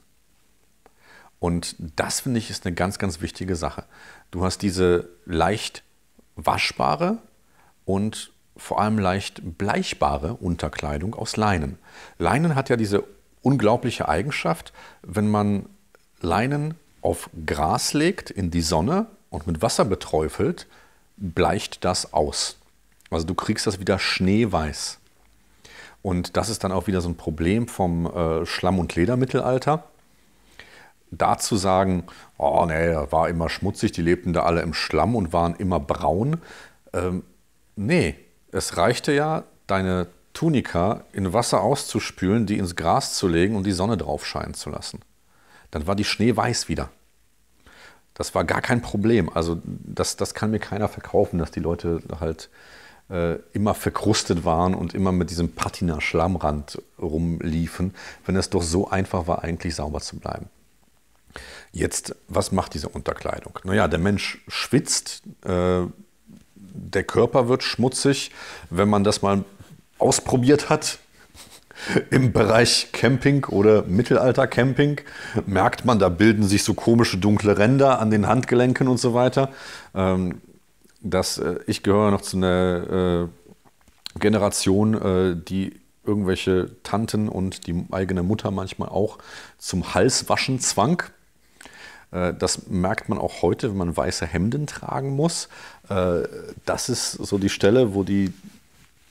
Und das finde ich ist eine ganz, ganz wichtige Sache. Du hast diese leicht waschbare und vor allem leicht bleichbare Unterkleidung aus Leinen. Leinen hat ja diese unglaubliche Eigenschaft, wenn man Leinen auf Gras legt, in die Sonne und mit Wasser beträufelt, bleicht das aus. Also du kriegst das wieder schneeweiß. Und das ist dann auch wieder so ein Problem vom äh, Schlamm- und Ledermittelalter. Da zu sagen, oh nee, war immer schmutzig, die lebten da alle im Schlamm und waren immer braun. Ähm, nee, es reichte ja, deine Tunika in Wasser auszuspülen, die ins Gras zu legen und die Sonne drauf scheinen zu lassen. Dann war die schneeweiß wieder. Das war gar kein Problem. Also das, das kann mir keiner verkaufen, dass die Leute halt äh, immer verkrustet waren und immer mit diesem Patina-Schlammrand rumliefen, wenn es doch so einfach war, eigentlich sauber zu bleiben. Jetzt, was macht diese Unterkleidung? Naja, der Mensch schwitzt, äh, der Körper wird schmutzig. Wenn man das mal ausprobiert hat im Bereich Camping oder Mittelalter-Camping, merkt man, da bilden sich so komische dunkle Ränder an den Handgelenken und so weiter. Ähm, dass äh, ich gehöre noch zu einer äh, Generation, äh, die irgendwelche Tanten und die eigene Mutter manchmal auch zum Halswaschen zwang. Äh, das merkt man auch heute, wenn man weiße Hemden tragen muss. Äh, das ist so die Stelle, wo die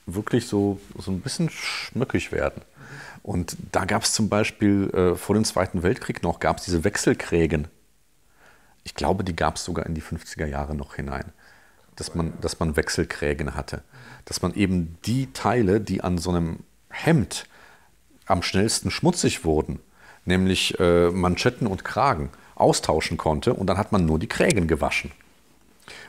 wirklich so, so ein bisschen schmückig werden. Und da gab es zum Beispiel vor dem Zweiten Weltkrieg noch, gab es diese Wechselkrägen. Ich glaube, die gab es sogar in die 50er Jahre noch hinein dass man, dass man Wechselkrägen hatte. Dass man eben die Teile, die an so einem Hemd am schnellsten schmutzig wurden, nämlich äh, Manschetten und Kragen, austauschen konnte und dann hat man nur die Krägen gewaschen.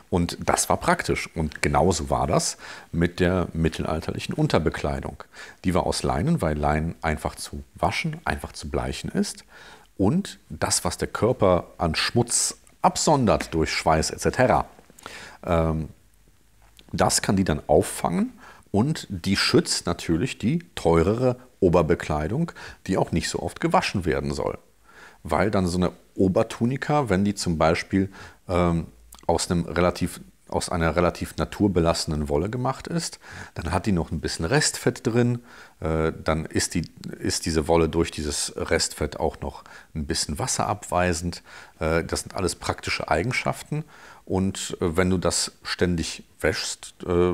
Und das war praktisch. Und genauso war das mit der mittelalterlichen Unterbekleidung. Die war aus Leinen, weil Leinen einfach zu waschen, einfach zu bleichen ist. Und das, was der Körper an Schmutz absondert durch Schweiß etc., ähm, das kann die dann auffangen und die schützt natürlich die teurere Oberbekleidung, die auch nicht so oft gewaschen werden soll. Weil dann so eine Obertunika, wenn die zum Beispiel ähm, aus, einem relativ, aus einer relativ naturbelassenen Wolle gemacht ist, dann hat die noch ein bisschen Restfett drin, äh, dann ist, die, ist diese Wolle durch dieses Restfett auch noch ein bisschen wasserabweisend. Äh, das sind alles praktische Eigenschaften. Und äh, wenn du das ständig wäschst, äh,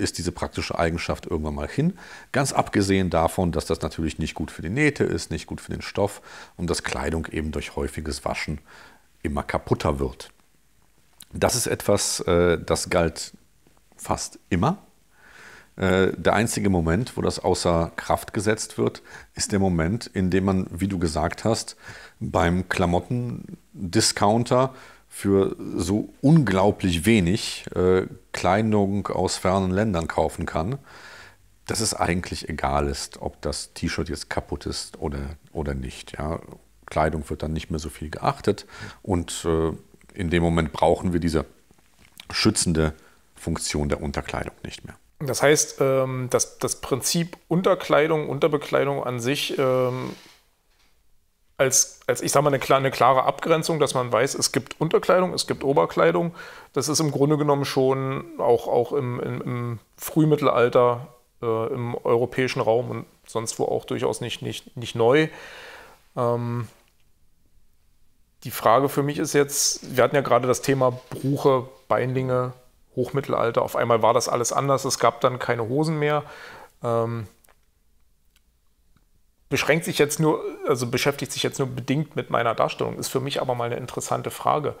ist diese praktische Eigenschaft irgendwann mal hin. Ganz abgesehen davon, dass das natürlich nicht gut für die Nähte ist, nicht gut für den Stoff und dass Kleidung eben durch häufiges Waschen immer kaputter wird. Das ist etwas, äh, das galt fast immer. Der einzige Moment, wo das außer Kraft gesetzt wird, ist der Moment, in dem man, wie du gesagt hast, beim Klamotten-Discounter für so unglaublich wenig äh, Kleidung aus fernen Ländern kaufen kann, dass es eigentlich egal ist, ob das T-Shirt jetzt kaputt ist oder, oder nicht. Ja. Kleidung wird dann nicht mehr so viel geachtet und äh, in dem Moment brauchen wir diese schützende Funktion der Unterkleidung nicht mehr. Das heißt, ähm, das, das Prinzip Unterkleidung, Unterbekleidung an sich ähm, als, als ich sage mal, eine, kleine, klare Abgrenzung, dass man weiß, es gibt Unterkleidung, es gibt Oberkleidung. Das ist im Grunde genommen schon auch, auch im, im, im Frühmittelalter äh, im europäischen Raum und sonst wo auch durchaus nicht, nicht, nicht neu. Ähm, die Frage für mich ist jetzt, wir hatten ja gerade das Thema Bruche, Beinlinge, Hochmittelalter. Auf einmal war das alles anders. Es gab dann keine Hosen mehr. Ähm, beschränkt sich jetzt nur, also beschäftigt sich jetzt nur bedingt mit meiner Darstellung, ist für mich aber mal eine interessante Frage.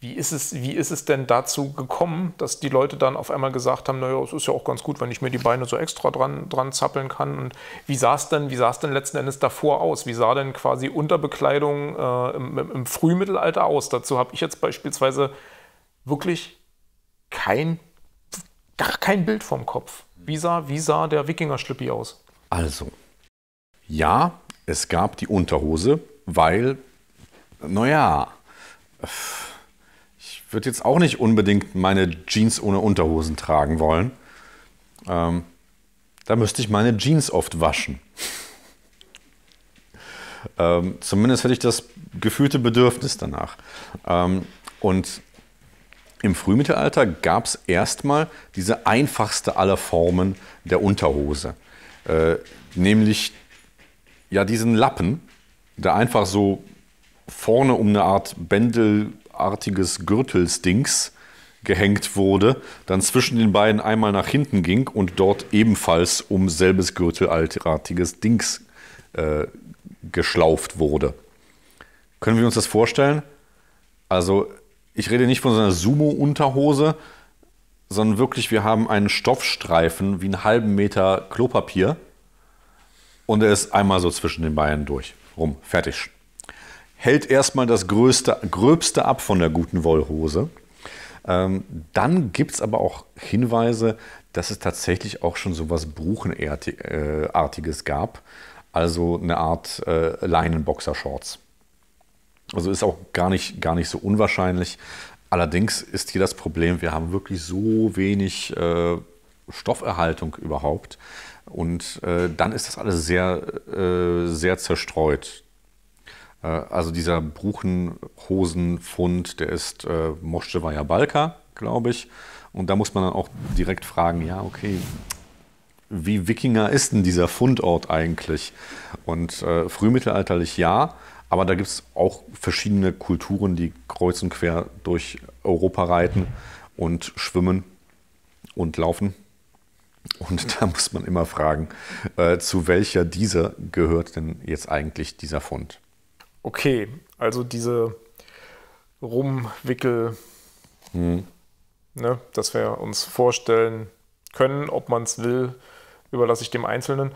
Wie ist es, wie ist es denn dazu gekommen, dass die Leute dann auf einmal gesagt haben, naja, es ist ja auch ganz gut, wenn ich mir die Beine so extra dran, dran zappeln kann? Und wie sah es denn, wie sah es denn letzten Endes davor aus? Wie sah denn quasi Unterbekleidung äh, im, im, Frühmittelalter aus? Dazu habe ich jetzt beispielsweise wirklich kein, gar kein Bild vom Kopf. Wie sah, wie sah der Wikinger-Schlippi aus? Also, ja, es gab die Unterhose, weil, naja, ich würde jetzt auch nicht unbedingt meine Jeans ohne Unterhosen tragen wollen. Ähm, da müsste ich meine Jeans oft waschen. Ähm, zumindest hätte ich das gefühlte Bedürfnis danach. Ähm, und im Frühmittelalter gab es erstmal diese einfachste aller Formen der Unterhose, äh, nämlich ja diesen Lappen, der einfach so vorne um eine Art bändelartiges Gürtelsdings gehängt wurde, dann zwischen den beiden einmal nach hinten ging und dort ebenfalls um selbes gürtelartiges Dings äh, geschlauft wurde. Können wir uns das vorstellen? Also ich rede nicht von so einer Sumo-Unterhose, sondern wirklich, wir haben einen Stoffstreifen wie einen halben Meter Klopapier und er ist einmal so zwischen den Beinen durch. Rum, fertig. Hält erstmal das größte, Gröbste ab von der guten Wollhose. Ähm, dann gibt es aber auch Hinweise, dass es tatsächlich auch schon so was Buchenartiges äh, gab. Also eine Art äh, Leinenboxershorts. Also ist auch gar nicht, gar nicht so unwahrscheinlich. Allerdings ist hier das Problem, wir haben wirklich so wenig äh, Stofferhaltung überhaupt, und äh, dann ist das alles sehr, äh, sehr zerstreut. Äh, also dieser Bruchenhosenfund, der ist äh, Moschewaja Balka, glaube ich. Und da muss man dann auch direkt fragen, ja, okay, wie Wikinger ist denn dieser Fundort eigentlich? Und äh, frühmittelalterlich ja, aber da gibt es auch verschiedene Kulturen, die kreuz und quer durch Europa reiten und schwimmen und laufen. Und da muss man immer fragen, äh, zu welcher dieser gehört denn jetzt eigentlich dieser Fund? Okay, also diese Rumwickel, hm. ne, dass wir uns vorstellen können, ob man es will, überlasse ich dem Einzelnen.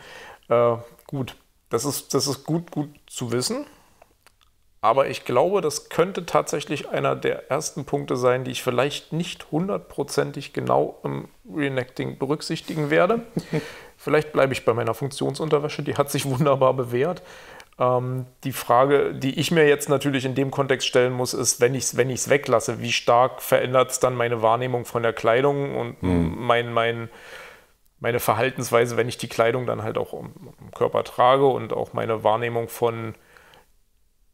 Äh, gut, das ist, das ist gut, gut zu wissen. Aber ich glaube, das könnte tatsächlich einer der ersten Punkte sein, die ich vielleicht nicht hundertprozentig genau im Reenacting berücksichtigen werde. vielleicht bleibe ich bei meiner Funktionsunterwäsche, die hat sich wunderbar bewährt. Ähm, die Frage, die ich mir jetzt natürlich in dem Kontext stellen muss, ist, wenn ich es wenn weglasse, wie stark verändert es dann meine Wahrnehmung von der Kleidung und mhm. mein, mein, meine Verhaltensweise, wenn ich die Kleidung dann halt auch im Körper trage und auch meine Wahrnehmung von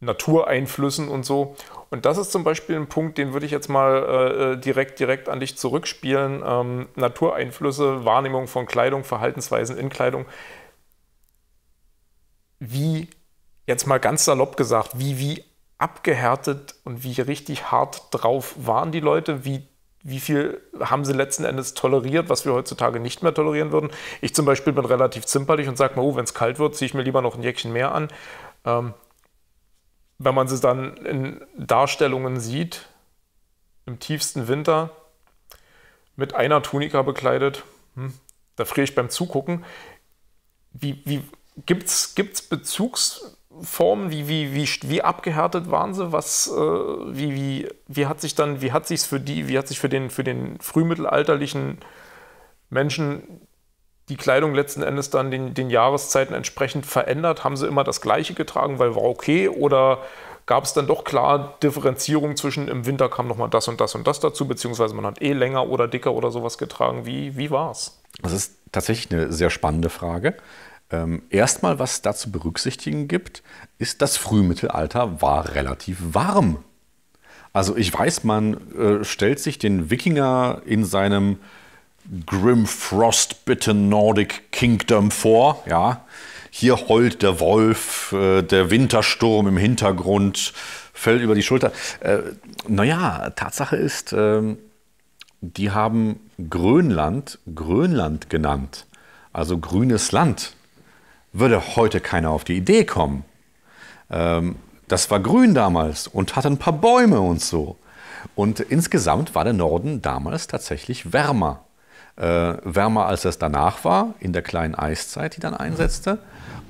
Natureinflüssen und so. Und das ist zum Beispiel ein Punkt, den würde ich jetzt mal äh, äh, direkt, direkt an dich zurückspielen. Ähm, Natureinflüsse, Wahrnehmung von Kleidung, Verhaltensweisen in Kleidung. Wie, jetzt mal ganz salopp gesagt, wie, wie abgehärtet und wie richtig hart drauf waren die Leute, wie wie viel haben sie letzten Endes toleriert, was wir heutzutage nicht mehr tolerieren würden. Ich zum Beispiel bin relativ zimperlich und sage mal, oh, wenn es kalt wird, ziehe ich mir lieber noch ein Jäckchen mehr an. Ähm, wenn man sie dann in Darstellungen sieht, im tiefsten Winter, mit einer Tunika bekleidet, hm, da friere ich beim Zugucken. Wie, wie, Gibt es gibt's Bezugsformen? Wie, wie, wie, wie abgehärtet waren sie? Was, äh, wie, wie, wie hat sich dann, wie hat sich's für die, wie hat sich für den, für den frühmittelalterlichen Menschen die Kleidung letzten Endes dann den, den Jahreszeiten entsprechend verändert? Haben sie immer das Gleiche getragen, weil war okay? Oder gab es dann doch klar Differenzierung zwischen im Winter kam nochmal das und das und das dazu, beziehungsweise man hat eh länger oder dicker oder sowas getragen? Wie, wie war es? Das ist tatsächlich eine sehr spannende Frage. Ähm, erstmal, was da zu berücksichtigen gibt, ist, das Frühmittelalter war relativ warm. Also ich weiß, man äh, stellt sich den Wikinger in seinem Grim Frostbitten Nordic Kingdom vor. Ja, hier heult der Wolf, äh, der Wintersturm im Hintergrund fällt über die Schulter. Äh, naja, Tatsache ist, äh, die haben Grönland Grönland genannt, also grünes Land. Würde heute keiner auf die Idee kommen. Ähm, das war grün damals und hatte ein paar Bäume und so. Und insgesamt war der Norden damals tatsächlich wärmer äh, wärmer als es danach war, in der kleinen Eiszeit, die dann einsetzte,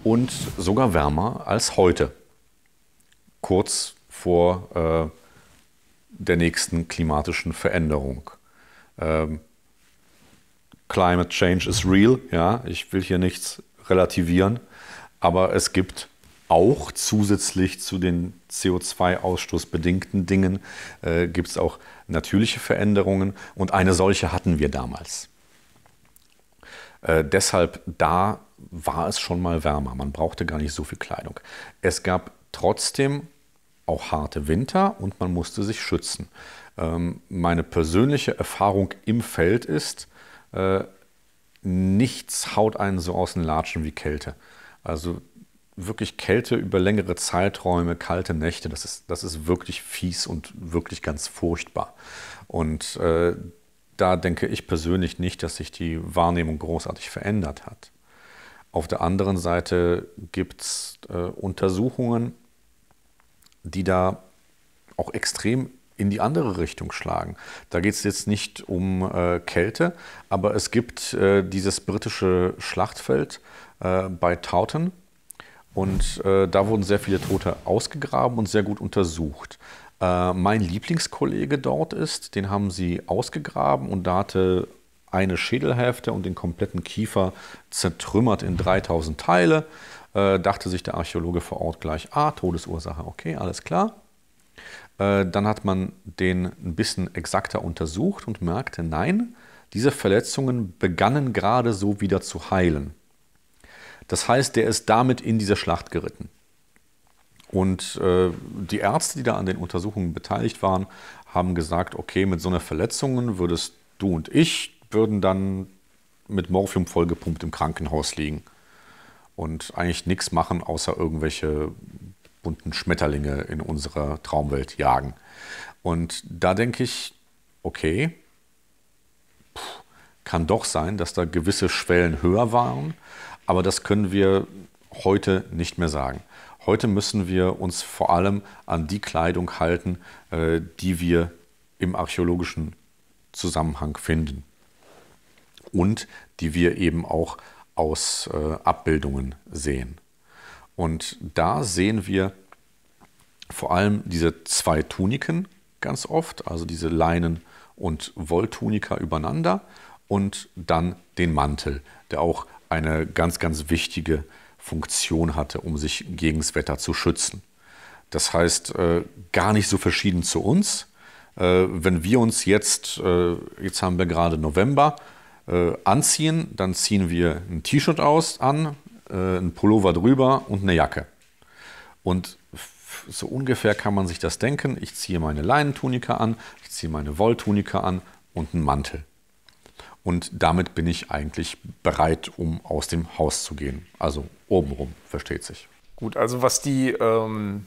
und sogar wärmer als heute, kurz vor äh, der nächsten klimatischen Veränderung. Ähm, Climate Change is real, ja, ich will hier nichts relativieren, aber es gibt auch zusätzlich zu den co 2 ausstoßbedingten Dingen äh, gibt es auch natürliche Veränderungen und eine solche hatten wir damals. Äh, deshalb da war es schon mal wärmer. Man brauchte gar nicht so viel Kleidung. Es gab trotzdem auch harte Winter und man musste sich schützen. Ähm, meine persönliche Erfahrung im Feld ist, äh, nichts haut einen so aus den Latschen wie Kälte. Also wirklich Kälte über längere Zeiträume, kalte Nächte, das ist, das ist wirklich fies und wirklich ganz furchtbar. Und äh, da denke ich persönlich nicht, dass sich die Wahrnehmung großartig verändert hat. Auf der anderen Seite gibt es äh, Untersuchungen, die da auch extrem in die andere Richtung schlagen. Da geht es jetzt nicht um äh, Kälte, aber es gibt äh, dieses britische Schlachtfeld äh, bei Taunton und äh, da wurden sehr viele Tote ausgegraben und sehr gut untersucht. Äh, mein Lieblingskollege dort ist, den haben sie ausgegraben und da hatte eine Schädelhälfte und den kompletten Kiefer zertrümmert in 3000 Teile. Äh, dachte sich der Archäologe vor Ort gleich, ah, Todesursache, okay, alles klar. Äh, dann hat man den ein bisschen exakter untersucht und merkte, nein, diese Verletzungen begannen gerade so wieder zu heilen. Das heißt, der ist damit in diese Schlacht geritten. Und äh, die Ärzte, die da an den Untersuchungen beteiligt waren, haben gesagt, okay, mit so einer Verletzung würdest du und ich würden dann mit Morphium vollgepumpt im Krankenhaus liegen und eigentlich nichts machen, außer irgendwelche bunten Schmetterlinge in unserer Traumwelt jagen. Und da denke ich, okay, pff, kann doch sein, dass da gewisse Schwellen höher waren, aber das können wir heute nicht mehr sagen. Heute müssen wir uns vor allem an die Kleidung halten, äh, die wir im archäologischen Zusammenhang finden und die wir eben auch aus äh, Abbildungen sehen. Und da sehen wir vor allem diese zwei Tuniken ganz oft, also diese Leinen- und Wolltunika übereinander und dann den Mantel, der auch eine ganz, ganz wichtige Funktion hatte, um sich gegen das Wetter zu schützen. Das heißt, äh, gar nicht so verschieden zu uns. Äh, wenn wir uns jetzt, äh, jetzt haben wir gerade November, äh, anziehen, dann ziehen wir ein T-Shirt aus an, äh, ein Pullover drüber und eine Jacke. Und so ungefähr kann man sich das denken. Ich ziehe meine Leinentunika an, ich ziehe meine Wolltunika an und einen Mantel. Und damit bin ich eigentlich bereit, um aus dem Haus zu gehen. Also obenrum, versteht sich. Gut, also was die ähm,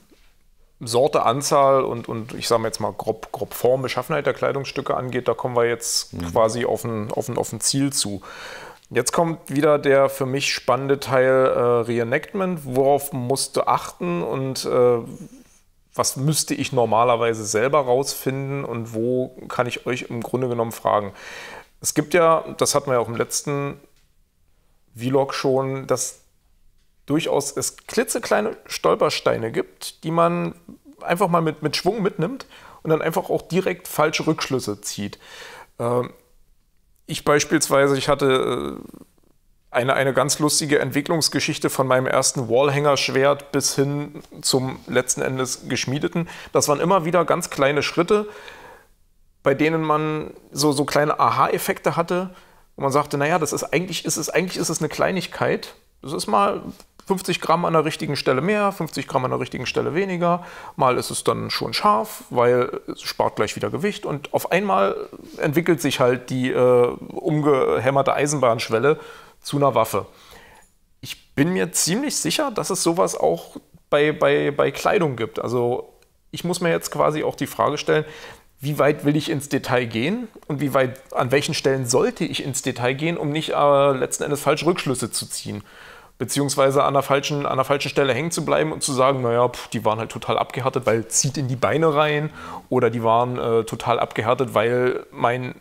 Sorte, Anzahl und, und ich sage jetzt mal grob, grob Form, Beschaffenheit der Kleidungsstücke angeht, da kommen wir jetzt mhm. quasi auf ein, auf, ein, auf ein Ziel zu. Jetzt kommt wieder der für mich spannende Teil äh, Reenactment. Worauf musst du achten und äh, was müsste ich normalerweise selber rausfinden und wo kann ich euch im Grunde genommen fragen? Es gibt ja, das hatten wir ja auch im letzten Vlog schon, dass durchaus es klitzekleine Stolpersteine gibt, die man einfach mal mit, mit Schwung mitnimmt und dann einfach auch direkt falsche Rückschlüsse zieht. Ähm, ich beispielsweise, ich hatte äh, eine, eine ganz lustige Entwicklungsgeschichte von meinem ersten Wallhanger-Schwert bis hin zum letzten Endes geschmiedeten. Das waren immer wieder ganz kleine Schritte, bei denen man so, so kleine Aha-Effekte hatte, wo man sagte, naja, das ist eigentlich, ist es, eigentlich ist es eine Kleinigkeit. Das ist mal 50 Gramm an der richtigen Stelle mehr, 50 Gramm an der richtigen Stelle weniger. Mal ist es dann schon scharf, weil es spart gleich wieder Gewicht. Und auf einmal entwickelt sich halt die äh, umgehämmerte Eisenbahnschwelle zu einer Waffe. Ich bin mir ziemlich sicher, dass es sowas auch bei, bei, bei Kleidung gibt. Also ich muss mir jetzt quasi auch die Frage stellen, wie weit will ich ins Detail gehen und wie weit, an welchen Stellen sollte ich ins Detail gehen, um nicht äh, letzten Endes falsche Rückschlüsse zu ziehen. Beziehungsweise an der, falschen, an der falschen Stelle hängen zu bleiben und zu sagen, naja, pff, die waren halt total abgehärtet, weil zieht in die Beine rein oder die waren äh, total abgehärtet, weil mein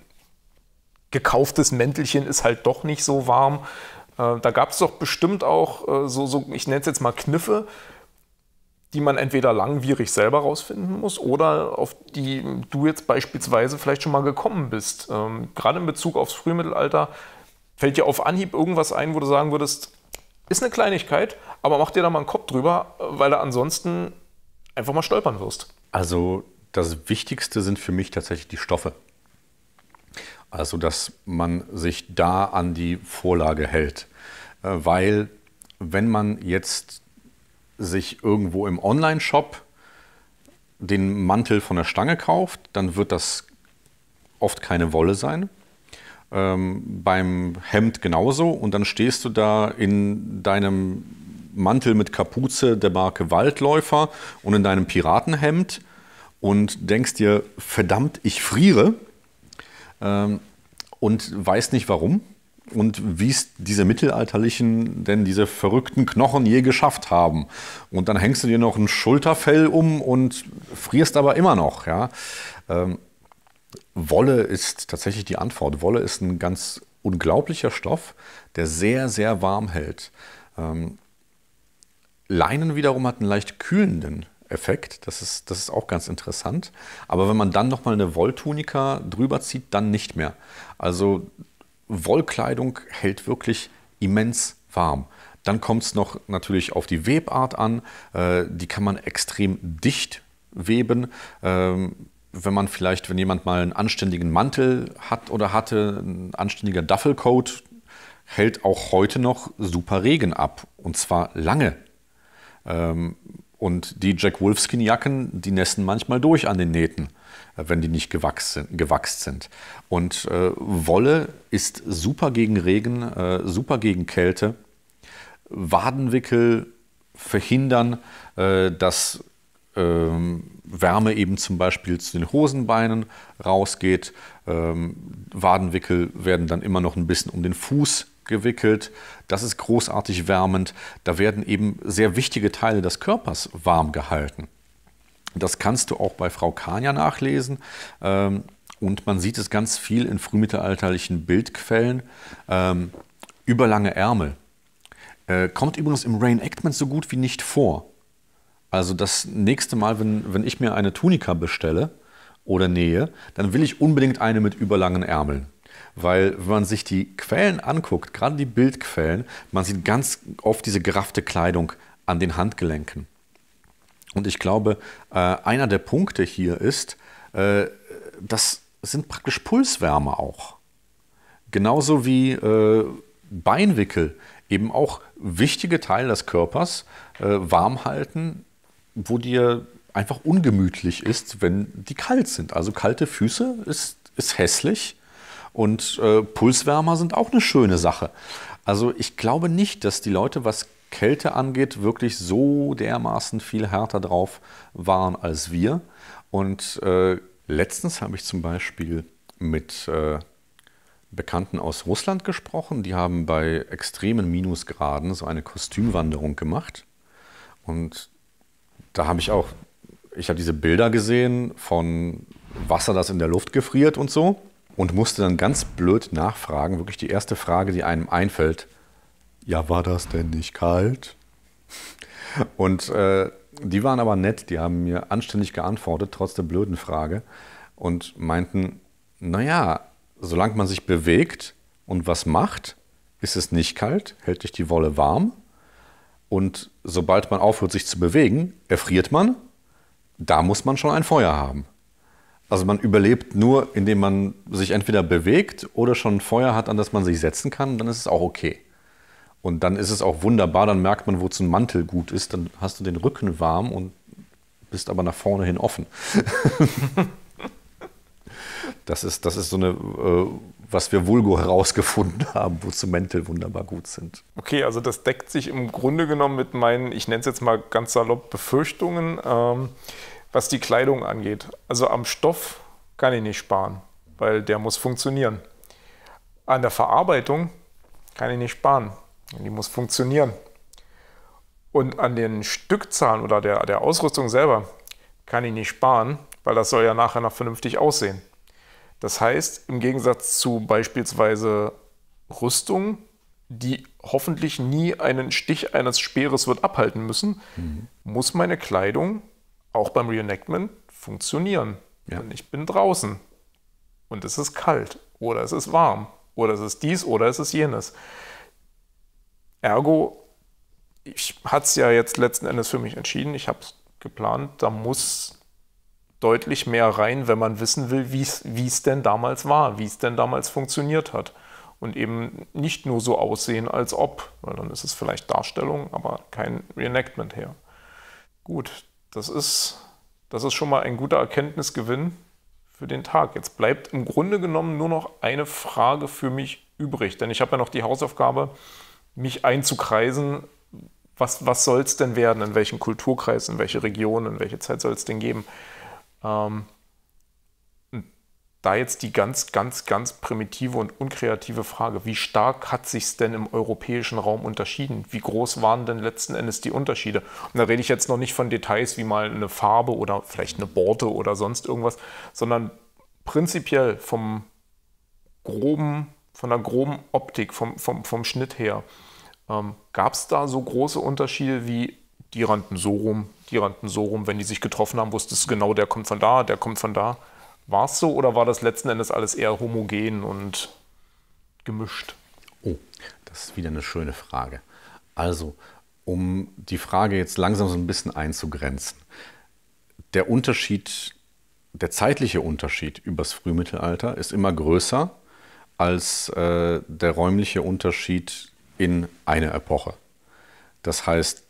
gekauftes Mäntelchen ist halt doch nicht so warm. Äh, da gab es doch bestimmt auch äh, so, so, ich nenne es jetzt mal Kniffe, die man entweder langwierig selber rausfinden muss oder auf die du jetzt beispielsweise vielleicht schon mal gekommen bist. Ähm, gerade in Bezug aufs Frühmittelalter fällt dir auf Anhieb irgendwas ein, wo du sagen würdest, ist eine Kleinigkeit, aber mach dir da mal einen Kopf drüber, weil du ansonsten einfach mal stolpern wirst. Also das Wichtigste sind für mich tatsächlich die Stoffe. Also dass man sich da an die Vorlage hält, äh, weil wenn man jetzt sich irgendwo im Online-Shop den Mantel von der Stange kauft, dann wird das oft keine Wolle sein. Ähm, beim Hemd genauso. Und dann stehst du da in deinem Mantel mit Kapuze der Marke Waldläufer und in deinem Piratenhemd und denkst dir, verdammt, ich friere. Ähm, und weißt nicht warum und wie es diese Mittelalterlichen denn diese verrückten Knochen je geschafft haben. Und dann hängst du dir noch ein Schulterfell um und frierst aber immer noch. Ja? Ähm, Wolle ist tatsächlich die Antwort. Wolle ist ein ganz unglaublicher Stoff, der sehr, sehr warm hält. Ähm, Leinen wiederum hat einen leicht kühlenden Effekt. Das ist, das ist auch ganz interessant. Aber wenn man dann nochmal eine Wolltunika drüber zieht, dann nicht mehr. Also Wollkleidung hält wirklich immens warm. Dann kommt es noch natürlich auf die Webart an. Äh, die kann man extrem dicht weben. Ähm, wenn man vielleicht, wenn jemand mal einen anständigen Mantel hat oder hatte, ein anständiger Duffelcoat, hält auch heute noch super Regen ab. Und zwar lange. Ähm, und die Jack Wolfskin-Jacken, die nässen manchmal durch an den Nähten wenn die nicht gewachsen, sind. Und äh, Wolle ist super gegen Regen, äh, super gegen Kälte. Wadenwickel verhindern, äh, dass ähm, Wärme eben zum Beispiel zu den Hosenbeinen rausgeht. Ähm, Wadenwickel werden dann immer noch ein bisschen um den Fuß gewickelt. Das ist großartig wärmend. Da werden eben sehr wichtige Teile des Körpers warm gehalten. Das kannst du auch bei Frau Kania nachlesen. Ähm, und man sieht es ganz viel in frühmittelalterlichen Bildquellen. Ähm, überlange Ärmel. Äh, kommt übrigens im Rain Actment so gut wie nicht vor. Also das nächste Mal, wenn, wenn ich mir eine Tunika bestelle oder nähe, dann will ich unbedingt eine mit überlangen Ärmeln. Weil wenn man sich die Quellen anguckt, gerade die Bildquellen, man sieht ganz oft diese geraffte Kleidung an den Handgelenken. Und ich glaube, äh, einer der Punkte hier ist, äh, das sind praktisch Pulswärme auch. Genauso wie äh, Beinwickel eben auch wichtige Teile des Körpers warm halten, wo dir einfach ungemütlich ist, wenn die kalt sind. Also kalte Füße ist, ist hässlich und Pulswärmer sind auch eine schöne Sache. Also ich glaube nicht, dass die Leute was Kälte angeht, wirklich so dermaßen viel härter drauf waren als wir. Und äh, letztens habe ich zum Beispiel mit äh, Bekannten aus Russland gesprochen. Die haben bei extremen Minusgraden so eine Kostümwanderung gemacht. Und da habe ich auch, ich habe diese Bilder gesehen von Wasser, das in der Luft gefriert und so. Und musste dann ganz blöd nachfragen, wirklich die erste Frage, die einem einfällt, ja, war das denn nicht kalt? Und äh, die waren aber nett, die haben mir anständig geantwortet, trotz der blöden Frage, und meinten, naja, solange man sich bewegt und was macht, ist es nicht kalt, hält dich die Wolle warm. Und sobald man aufhört, sich zu bewegen, erfriert man. Da muss man schon ein Feuer haben. Also man überlebt nur, indem man sich entweder bewegt oder schon ein Feuer hat, an das man sich setzen kann, dann ist es auch okay. Und dann ist es auch wunderbar, dann merkt man, wozu ein Mantel gut ist. Dann hast du den Rücken warm und bist aber nach vorne hin offen. das, ist, das ist so eine, äh, was wir Vulgo herausgefunden haben, wozu Mäntel wunderbar gut sind. Okay, also das deckt sich im Grunde genommen mit meinen, ich nenne es jetzt mal ganz salopp, Befürchtungen, ähm, was die Kleidung angeht. Also am Stoff kann ich nicht sparen, weil der muss funktionieren. An der Verarbeitung kann ich nicht sparen die muss funktionieren. Und an den Stückzahlen oder der, der Ausrüstung selber kann ich nicht sparen, weil das soll ja nachher noch vernünftig aussehen. Das heißt, im Gegensatz zu beispielsweise Rüstung, die hoffentlich nie einen Stich eines Speeres wird abhalten müssen, mhm. muss meine Kleidung auch beim Reenactment funktionieren. Ja. Und ich bin draußen und es ist kalt oder es ist warm oder es ist dies oder es ist jenes. Ergo, ich hatte es ja jetzt letzten Endes für mich entschieden, ich habe es geplant, da muss deutlich mehr rein, wenn man wissen will, wie es denn damals war, wie es denn damals funktioniert hat. Und eben nicht nur so aussehen, als ob, weil dann ist es vielleicht Darstellung, aber kein Reenactment her. Gut, das ist, das ist schon mal ein guter Erkenntnisgewinn für den Tag. Jetzt bleibt im Grunde genommen nur noch eine Frage für mich übrig, denn ich habe ja noch die Hausaufgabe, mich einzukreisen, was, was soll es denn werden, in welchem Kulturkreis, in welche Region, in welche Zeit soll es denn geben. Ähm, da jetzt die ganz, ganz, ganz primitive und unkreative Frage, wie stark hat sich es denn im europäischen Raum unterschieden? Wie groß waren denn letzten Endes die Unterschiede? Und da rede ich jetzt noch nicht von Details wie mal eine Farbe oder vielleicht eine Borte oder sonst irgendwas, sondern prinzipiell vom groben von der groben Optik, vom, vom, vom Schnitt her, ähm, gab es da so große Unterschiede wie die rannten so rum, die rannten so rum, wenn die sich getroffen haben, wusstest du genau, der kommt von da, der kommt von da. War es so oder war das letzten Endes alles eher homogen und gemischt? Oh, das ist wieder eine schöne Frage. Also, um die Frage jetzt langsam so ein bisschen einzugrenzen. Der Unterschied, der zeitliche Unterschied übers Frühmittelalter ist immer größer als äh, der räumliche Unterschied in einer Epoche. Das heißt,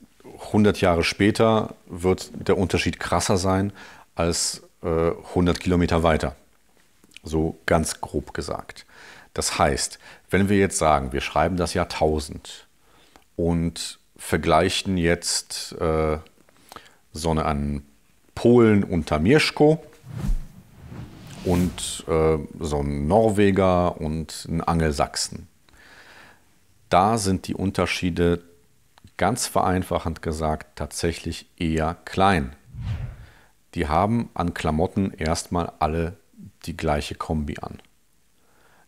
100 Jahre später wird der Unterschied krasser sein als äh, 100 Kilometer weiter. So ganz grob gesagt. Das heißt, wenn wir jetzt sagen, wir schreiben das Jahr 1000 und vergleichen jetzt äh, so einen Polen unter Mierschko und äh, so ein Norweger und ein Angelsachsen. Da sind die Unterschiede ganz vereinfachend gesagt tatsächlich eher klein. Die haben an Klamotten erstmal alle die gleiche Kombi an.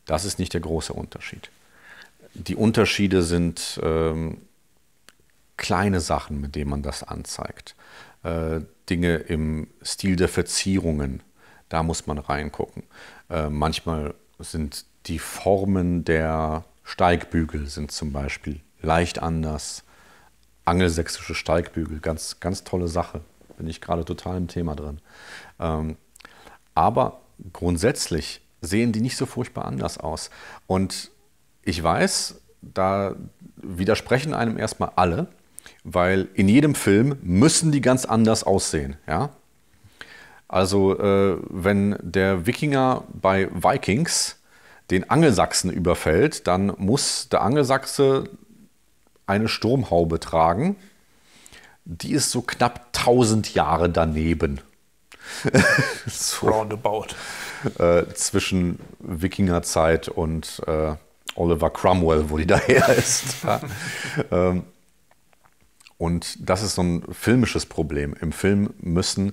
Das ist nicht der große Unterschied. Die Unterschiede sind ähm, kleine Sachen, mit denen man das anzeigt. Äh, Dinge im Stil der Verzierungen, da muss man reingucken. Äh, manchmal sind die Formen der Steigbügel sind zum Beispiel leicht anders. Angelsächsische Steigbügel, ganz, ganz tolle Sache. Bin ich gerade total im Thema drin. Ähm, aber grundsätzlich sehen die nicht so furchtbar anders aus. Und ich weiß, da widersprechen einem erstmal alle, weil in jedem Film müssen die ganz anders aussehen. Ja? Also äh, wenn der Wikinger bei Vikings den Angelsachsen überfällt, dann muss der Angelsachse eine Sturmhaube tragen. Die ist so knapp 1000 Jahre daneben. so, Roundabout. Äh, zwischen Wikingerzeit und äh, Oliver Cromwell, wo die daher ist. Ja. ähm, und das ist so ein filmisches Problem. Im Film müssen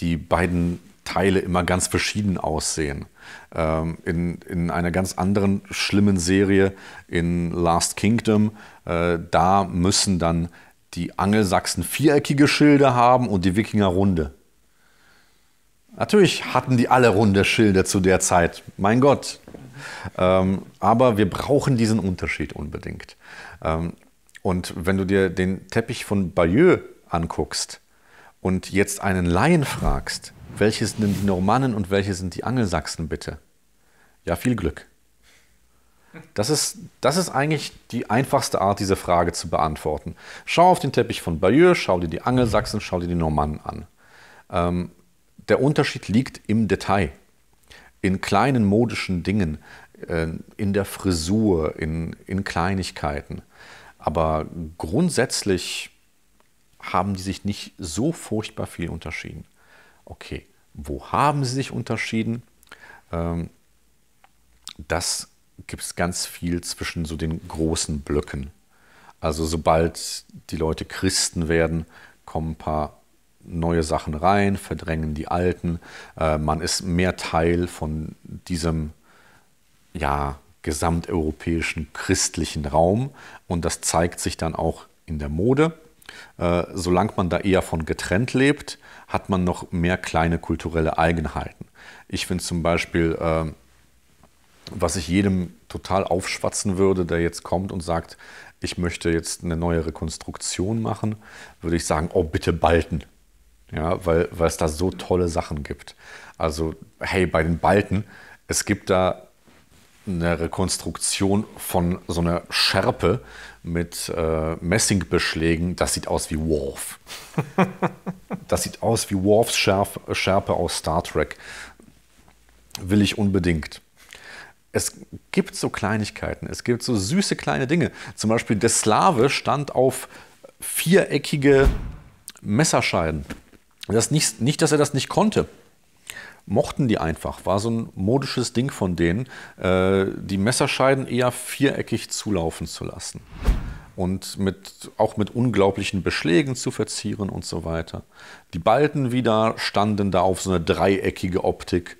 die beiden Teile immer ganz verschieden aussehen. Ähm, in, in einer ganz anderen schlimmen Serie, in Last Kingdom, äh, da müssen dann die Angelsachsen viereckige Schilde haben und die Wikinger runde. Natürlich hatten die alle runde Schilde zu der Zeit, mein Gott. Ähm, aber wir brauchen diesen Unterschied unbedingt. Ähm, und wenn du dir den Teppich von Bayeux anguckst, und jetzt einen Laien fragst, welche sind denn die Normannen und welche sind die Angelsachsen bitte? Ja, viel Glück. Das ist, das ist eigentlich die einfachste Art, diese Frage zu beantworten. Schau auf den Teppich von Bayeux, schau dir die Angelsachsen, schau dir die Normannen an. Ähm, der Unterschied liegt im Detail, in kleinen modischen Dingen, äh, in der Frisur, in, in Kleinigkeiten. Aber grundsätzlich haben die sich nicht so furchtbar viel unterschieden. Okay, wo haben sie sich unterschieden? Ähm, das gibt es ganz viel zwischen so den großen Blöcken. Also sobald die Leute Christen werden, kommen ein paar neue Sachen rein, verdrängen die alten. Äh, man ist mehr Teil von diesem ja, gesamteuropäischen christlichen Raum und das zeigt sich dann auch in der Mode. Äh, solange man da eher von getrennt lebt, hat man noch mehr kleine kulturelle Eigenheiten. Ich finde zum Beispiel, äh, was ich jedem total aufschwatzen würde, der jetzt kommt und sagt, ich möchte jetzt eine neue Rekonstruktion machen, würde ich sagen, oh bitte Balten. Ja, weil, weil es da so tolle Sachen gibt. Also, hey, bei den Balten, es gibt da eine Rekonstruktion von so einer Schärpe, mit äh, Messingbeschlägen, das sieht aus wie Worf. das sieht aus wie Worfs Schärf Schärpe aus Star Trek. Will ich unbedingt. Es gibt so Kleinigkeiten, es gibt so süße kleine Dinge. Zum Beispiel der Slave stand auf viereckige Messerscheiden. Das nicht, nicht, dass er das nicht konnte mochten die einfach. War so ein modisches Ding von denen, äh, die Messerscheiden eher viereckig zulaufen zu lassen. Und mit, auch mit unglaublichen Beschlägen zu verzieren und so weiter. Die Balken wieder standen da auf so eine dreieckige Optik.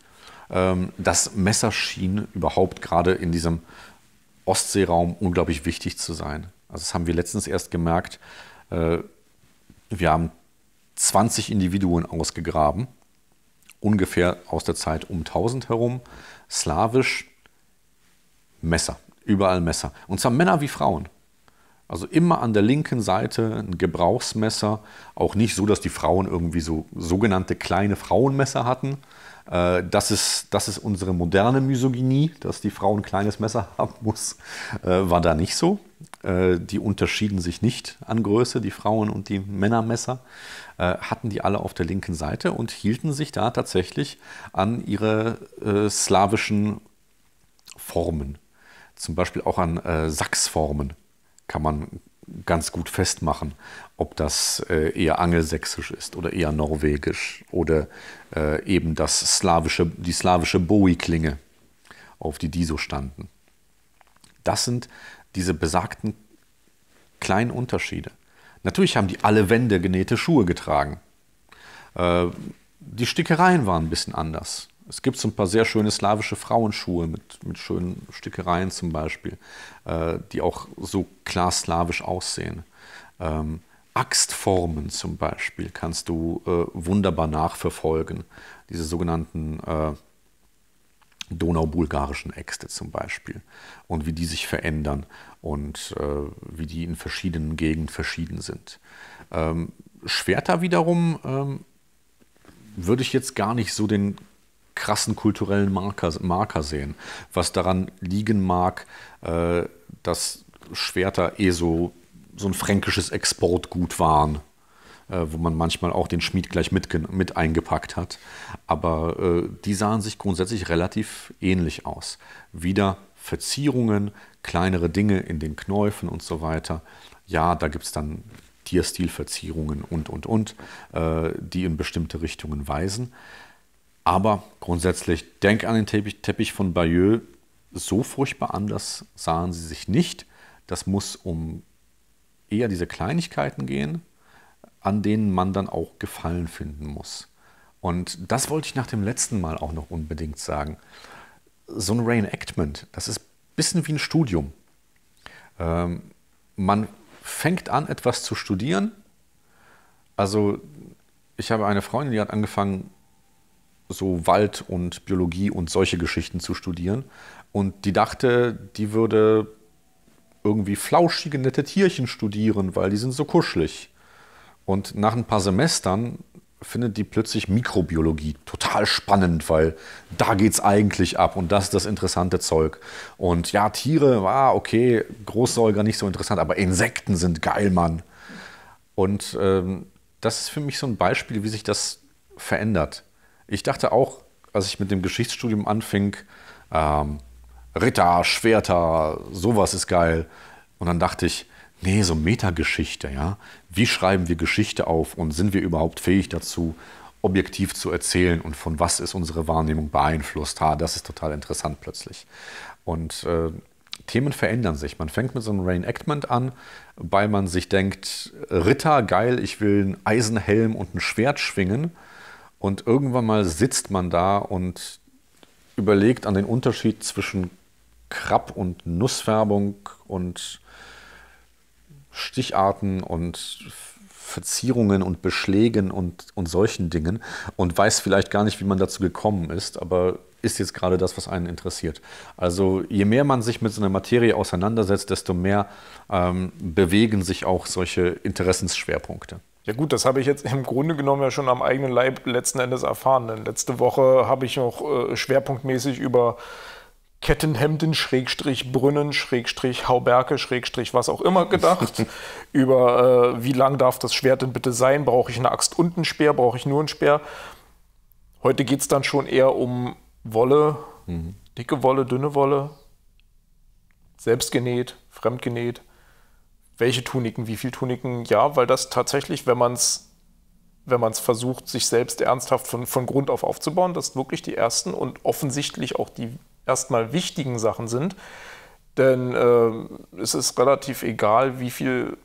Ähm, das Messer schien überhaupt gerade in diesem Ostseeraum unglaublich wichtig zu sein. Also das haben wir letztens erst gemerkt. Äh, wir haben 20 Individuen ausgegraben ungefähr aus der Zeit um 1000 herum, slawisch Messer, überall Messer. Und zwar Männer wie Frauen. Also immer an der linken Seite ein Gebrauchsmesser, auch nicht so, dass die Frauen irgendwie so sogenannte kleine Frauenmesser hatten. Äh, das ist, das ist unsere moderne Misogynie, dass die Frau ein kleines Messer haben muss, äh, war da nicht so. Äh, die unterschieden sich nicht an Größe, die Frauen- und die Männermesser, äh, hatten die alle auf der linken Seite und hielten sich da tatsächlich an ihre äh, slawischen Formen. Zum Beispiel auch an Sachsformen kann man ganz gut festmachen, ob das eher angelsächsisch ist oder eher norwegisch oder eben das slawische, die slawische Bowie-Klinge, auf die die so standen. Das sind diese besagten kleinen Unterschiede. Natürlich haben die alle Wände genähte Schuhe getragen. Äh, die Stickereien waren ein bisschen anders. Es gibt so ein paar sehr schöne slawische Frauenschuhe mit, mit schönen Stickereien zum Beispiel, äh, die auch so klar slawisch aussehen. Ähm, Axtformen zum Beispiel kannst du äh, wunderbar nachverfolgen. Diese sogenannten äh, donaubulgarischen Äxte zum Beispiel und wie die sich verändern und äh, wie die in verschiedenen Gegenden verschieden sind. Ähm, Schwerter wiederum ähm, würde ich jetzt gar nicht so den krassen kulturellen Marker, Marker sehen, was daran liegen mag, äh, dass Schwerter eh so, so ein fränkisches Exportgut waren äh, wo man manchmal auch den Schmied gleich mit, mit eingepackt hat. Aber äh, die sahen sich grundsätzlich relativ ähnlich aus. Wieder Verzierungen, kleinere Dinge in den Knäufen und so weiter. Ja, da gibt es dann Tierstilverzierungen und, und, und, äh, die in bestimmte Richtungen weisen. Aber grundsätzlich, denk an den Teppich, Teppich von Bayeux, so furchtbar anders sahen sie sich nicht. Das muss um eher diese Kleinigkeiten gehen, an denen man dann auch Gefallen finden muss. Und das wollte ich nach dem letzten Mal auch noch unbedingt sagen. So ein Reenactment, das ist ein bisschen wie ein Studium. Ähm, man fängt an, etwas zu studieren. Also ich habe eine Freundin, die hat angefangen, so Wald und Biologie und solche Geschichten zu studieren. Und die dachte, die würde irgendwie flauschige, nette Tierchen studieren, weil die sind so kuschelig. Und nach ein paar Semestern findet die plötzlich Mikrobiologie total spannend, weil da geht es eigentlich ab und das ist das interessante Zeug. Und ja, Tiere, ah, okay, Großsäuger nicht so interessant, aber Insekten sind geil, Mann. Und ähm, das ist für mich so ein Beispiel, wie sich das verändert. Ich dachte auch, als ich mit dem Geschichtsstudium anfing, ähm, Ritter, Schwerter, sowas ist geil. Und dann dachte ich, Nee, so Metageschichte, ja. Wie schreiben wir Geschichte auf und sind wir überhaupt fähig dazu, objektiv zu erzählen und von was ist unsere Wahrnehmung beeinflusst? Ha, das ist total interessant plötzlich. Und äh, Themen verändern sich. Man fängt mit so einem Reenactment an, weil man sich denkt, Ritter, geil, ich will einen Eisenhelm und ein Schwert schwingen. Und irgendwann mal sitzt man da und überlegt an den Unterschied zwischen Krabb- und Nussfärbung und Sticharten und Verzierungen und Beschlägen und, und solchen Dingen und weiß vielleicht gar nicht, wie man dazu gekommen ist, aber ist jetzt gerade das, was einen interessiert. Also je mehr man sich mit so einer Materie auseinandersetzt, desto mehr ähm, bewegen sich auch solche Interessensschwerpunkte. Ja gut, das habe ich jetzt im Grunde genommen ja schon am eigenen Leib letzten Endes erfahren. Denn letzte Woche habe ich noch äh, schwerpunktmäßig über Kettenhemden, Schrägstrich Brünnen, Schrägstrich Hauberke, Schrägstrich was auch immer gedacht. über äh, wie lang darf das Schwert denn bitte sein? Brauche ich eine Axt und einen Speer? Brauche ich nur einen Speer? Heute geht es dann schon eher um Wolle, mhm. dicke Wolle, dünne Wolle, selbstgenäht, fremdgenäht. Welche Tuniken, wie viele Tuniken? Ja, weil das tatsächlich, wenn man es wenn man es versucht, sich selbst ernsthaft von, von Grund auf aufzubauen, dass wirklich die ersten und offensichtlich auch die erstmal wichtigen Sachen sind. Denn äh, es ist relativ egal, wie viel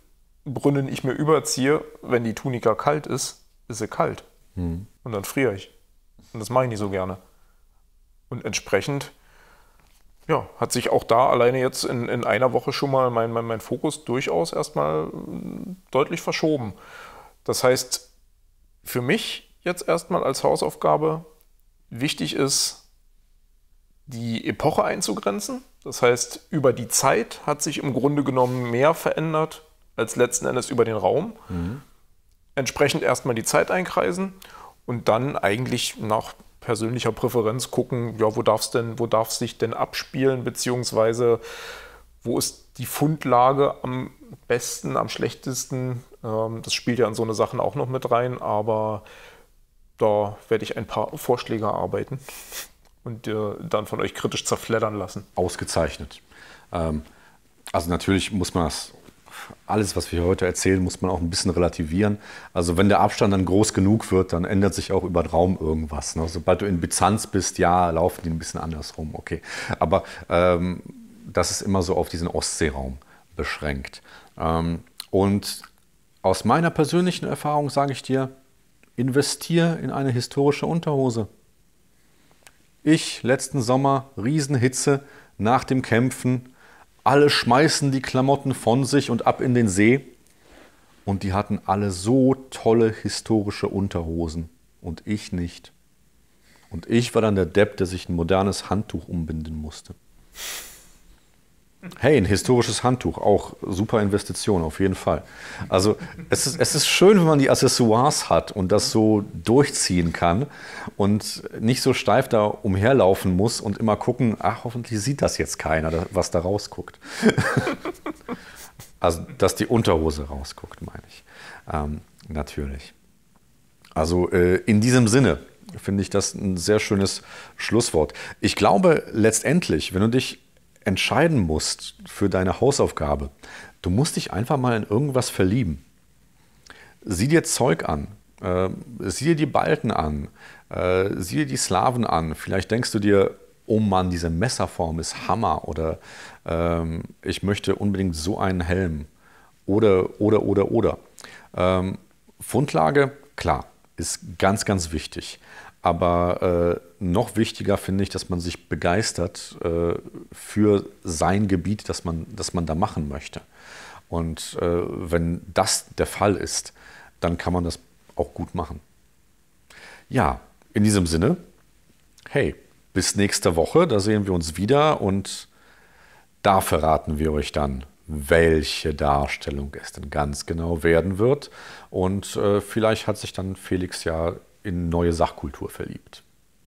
Brunnen ich mir überziehe. Wenn die Tunika kalt ist, ist sie kalt. Hm. Und dann friere ich. Und das mache ich nicht so gerne. Und entsprechend ja, hat sich auch da alleine jetzt in, in einer Woche schon mal mein, mein, mein Fokus durchaus erstmal äh, deutlich verschoben. Das heißt, für mich jetzt erstmal als Hausaufgabe wichtig ist, die Epoche einzugrenzen. Das heißt, über die Zeit hat sich im Grunde genommen mehr verändert als letzten Endes über den Raum. Mhm. Entsprechend erstmal die Zeit einkreisen und dann eigentlich nach persönlicher Präferenz gucken, ja, wo darf es denn, wo darf sich denn abspielen, beziehungsweise wo ist die Fundlage am besten, am schlechtesten. Ähm, das spielt ja in so eine Sachen auch noch mit rein, aber da werde ich ein paar Vorschläge arbeiten und äh, dann von euch kritisch zerfleddern lassen. Ausgezeichnet. Ähm, also natürlich muss man das, alles, was wir heute erzählen, muss man auch ein bisschen relativieren. Also wenn der Abstand dann groß genug wird, dann ändert sich auch über den Raum irgendwas. Ne? Sobald du in Byzanz bist, ja, laufen die ein bisschen anders rum, okay. Aber ähm, das ist immer so auf diesen Ostseeraum beschränkt. Ähm, und aus meiner persönlichen Erfahrung sage ich dir, investier in eine historische Unterhose. Ich letzten Sommer, Riesenhitze, nach dem Kämpfen, alle schmeißen die Klamotten von sich und ab in den See. Und die hatten alle so tolle historische Unterhosen und ich nicht. Und ich war dann der Depp, der sich ein modernes Handtuch umbinden musste. Hey, ein historisches Handtuch, auch super Investition, auf jeden Fall. Also es ist, es ist schön, wenn man die Accessoires hat und das so durchziehen kann und nicht so steif da umherlaufen muss und immer gucken, ach, hoffentlich sieht das jetzt keiner, was da rausguckt. also, dass die Unterhose rausguckt, meine ich. Ähm, natürlich. Also äh, in diesem Sinne finde ich das ein sehr schönes Schlusswort. Ich glaube letztendlich, wenn du dich entscheiden musst für deine Hausaufgabe, du musst dich einfach mal in irgendwas verlieben. Sieh dir Zeug an, äh, sieh dir die Balten an, äh, sieh dir die Slaven an. Vielleicht denkst du dir, oh Mann, diese Messerform ist Hammer oder ähm, ich möchte unbedingt so einen Helm oder, oder, oder, oder. Ähm, Fundlage, klar, ist ganz, ganz wichtig. Aber äh, noch wichtiger finde ich, dass man sich begeistert äh, für sein Gebiet, das man, das man da machen möchte. Und äh, wenn das der Fall ist, dann kann man das auch gut machen. Ja, in diesem Sinne, hey, bis nächste Woche, da sehen wir uns wieder und da verraten wir euch dann, welche Darstellung es denn ganz genau werden wird. Und äh, vielleicht hat sich dann Felix ja in neue Sachkultur verliebt.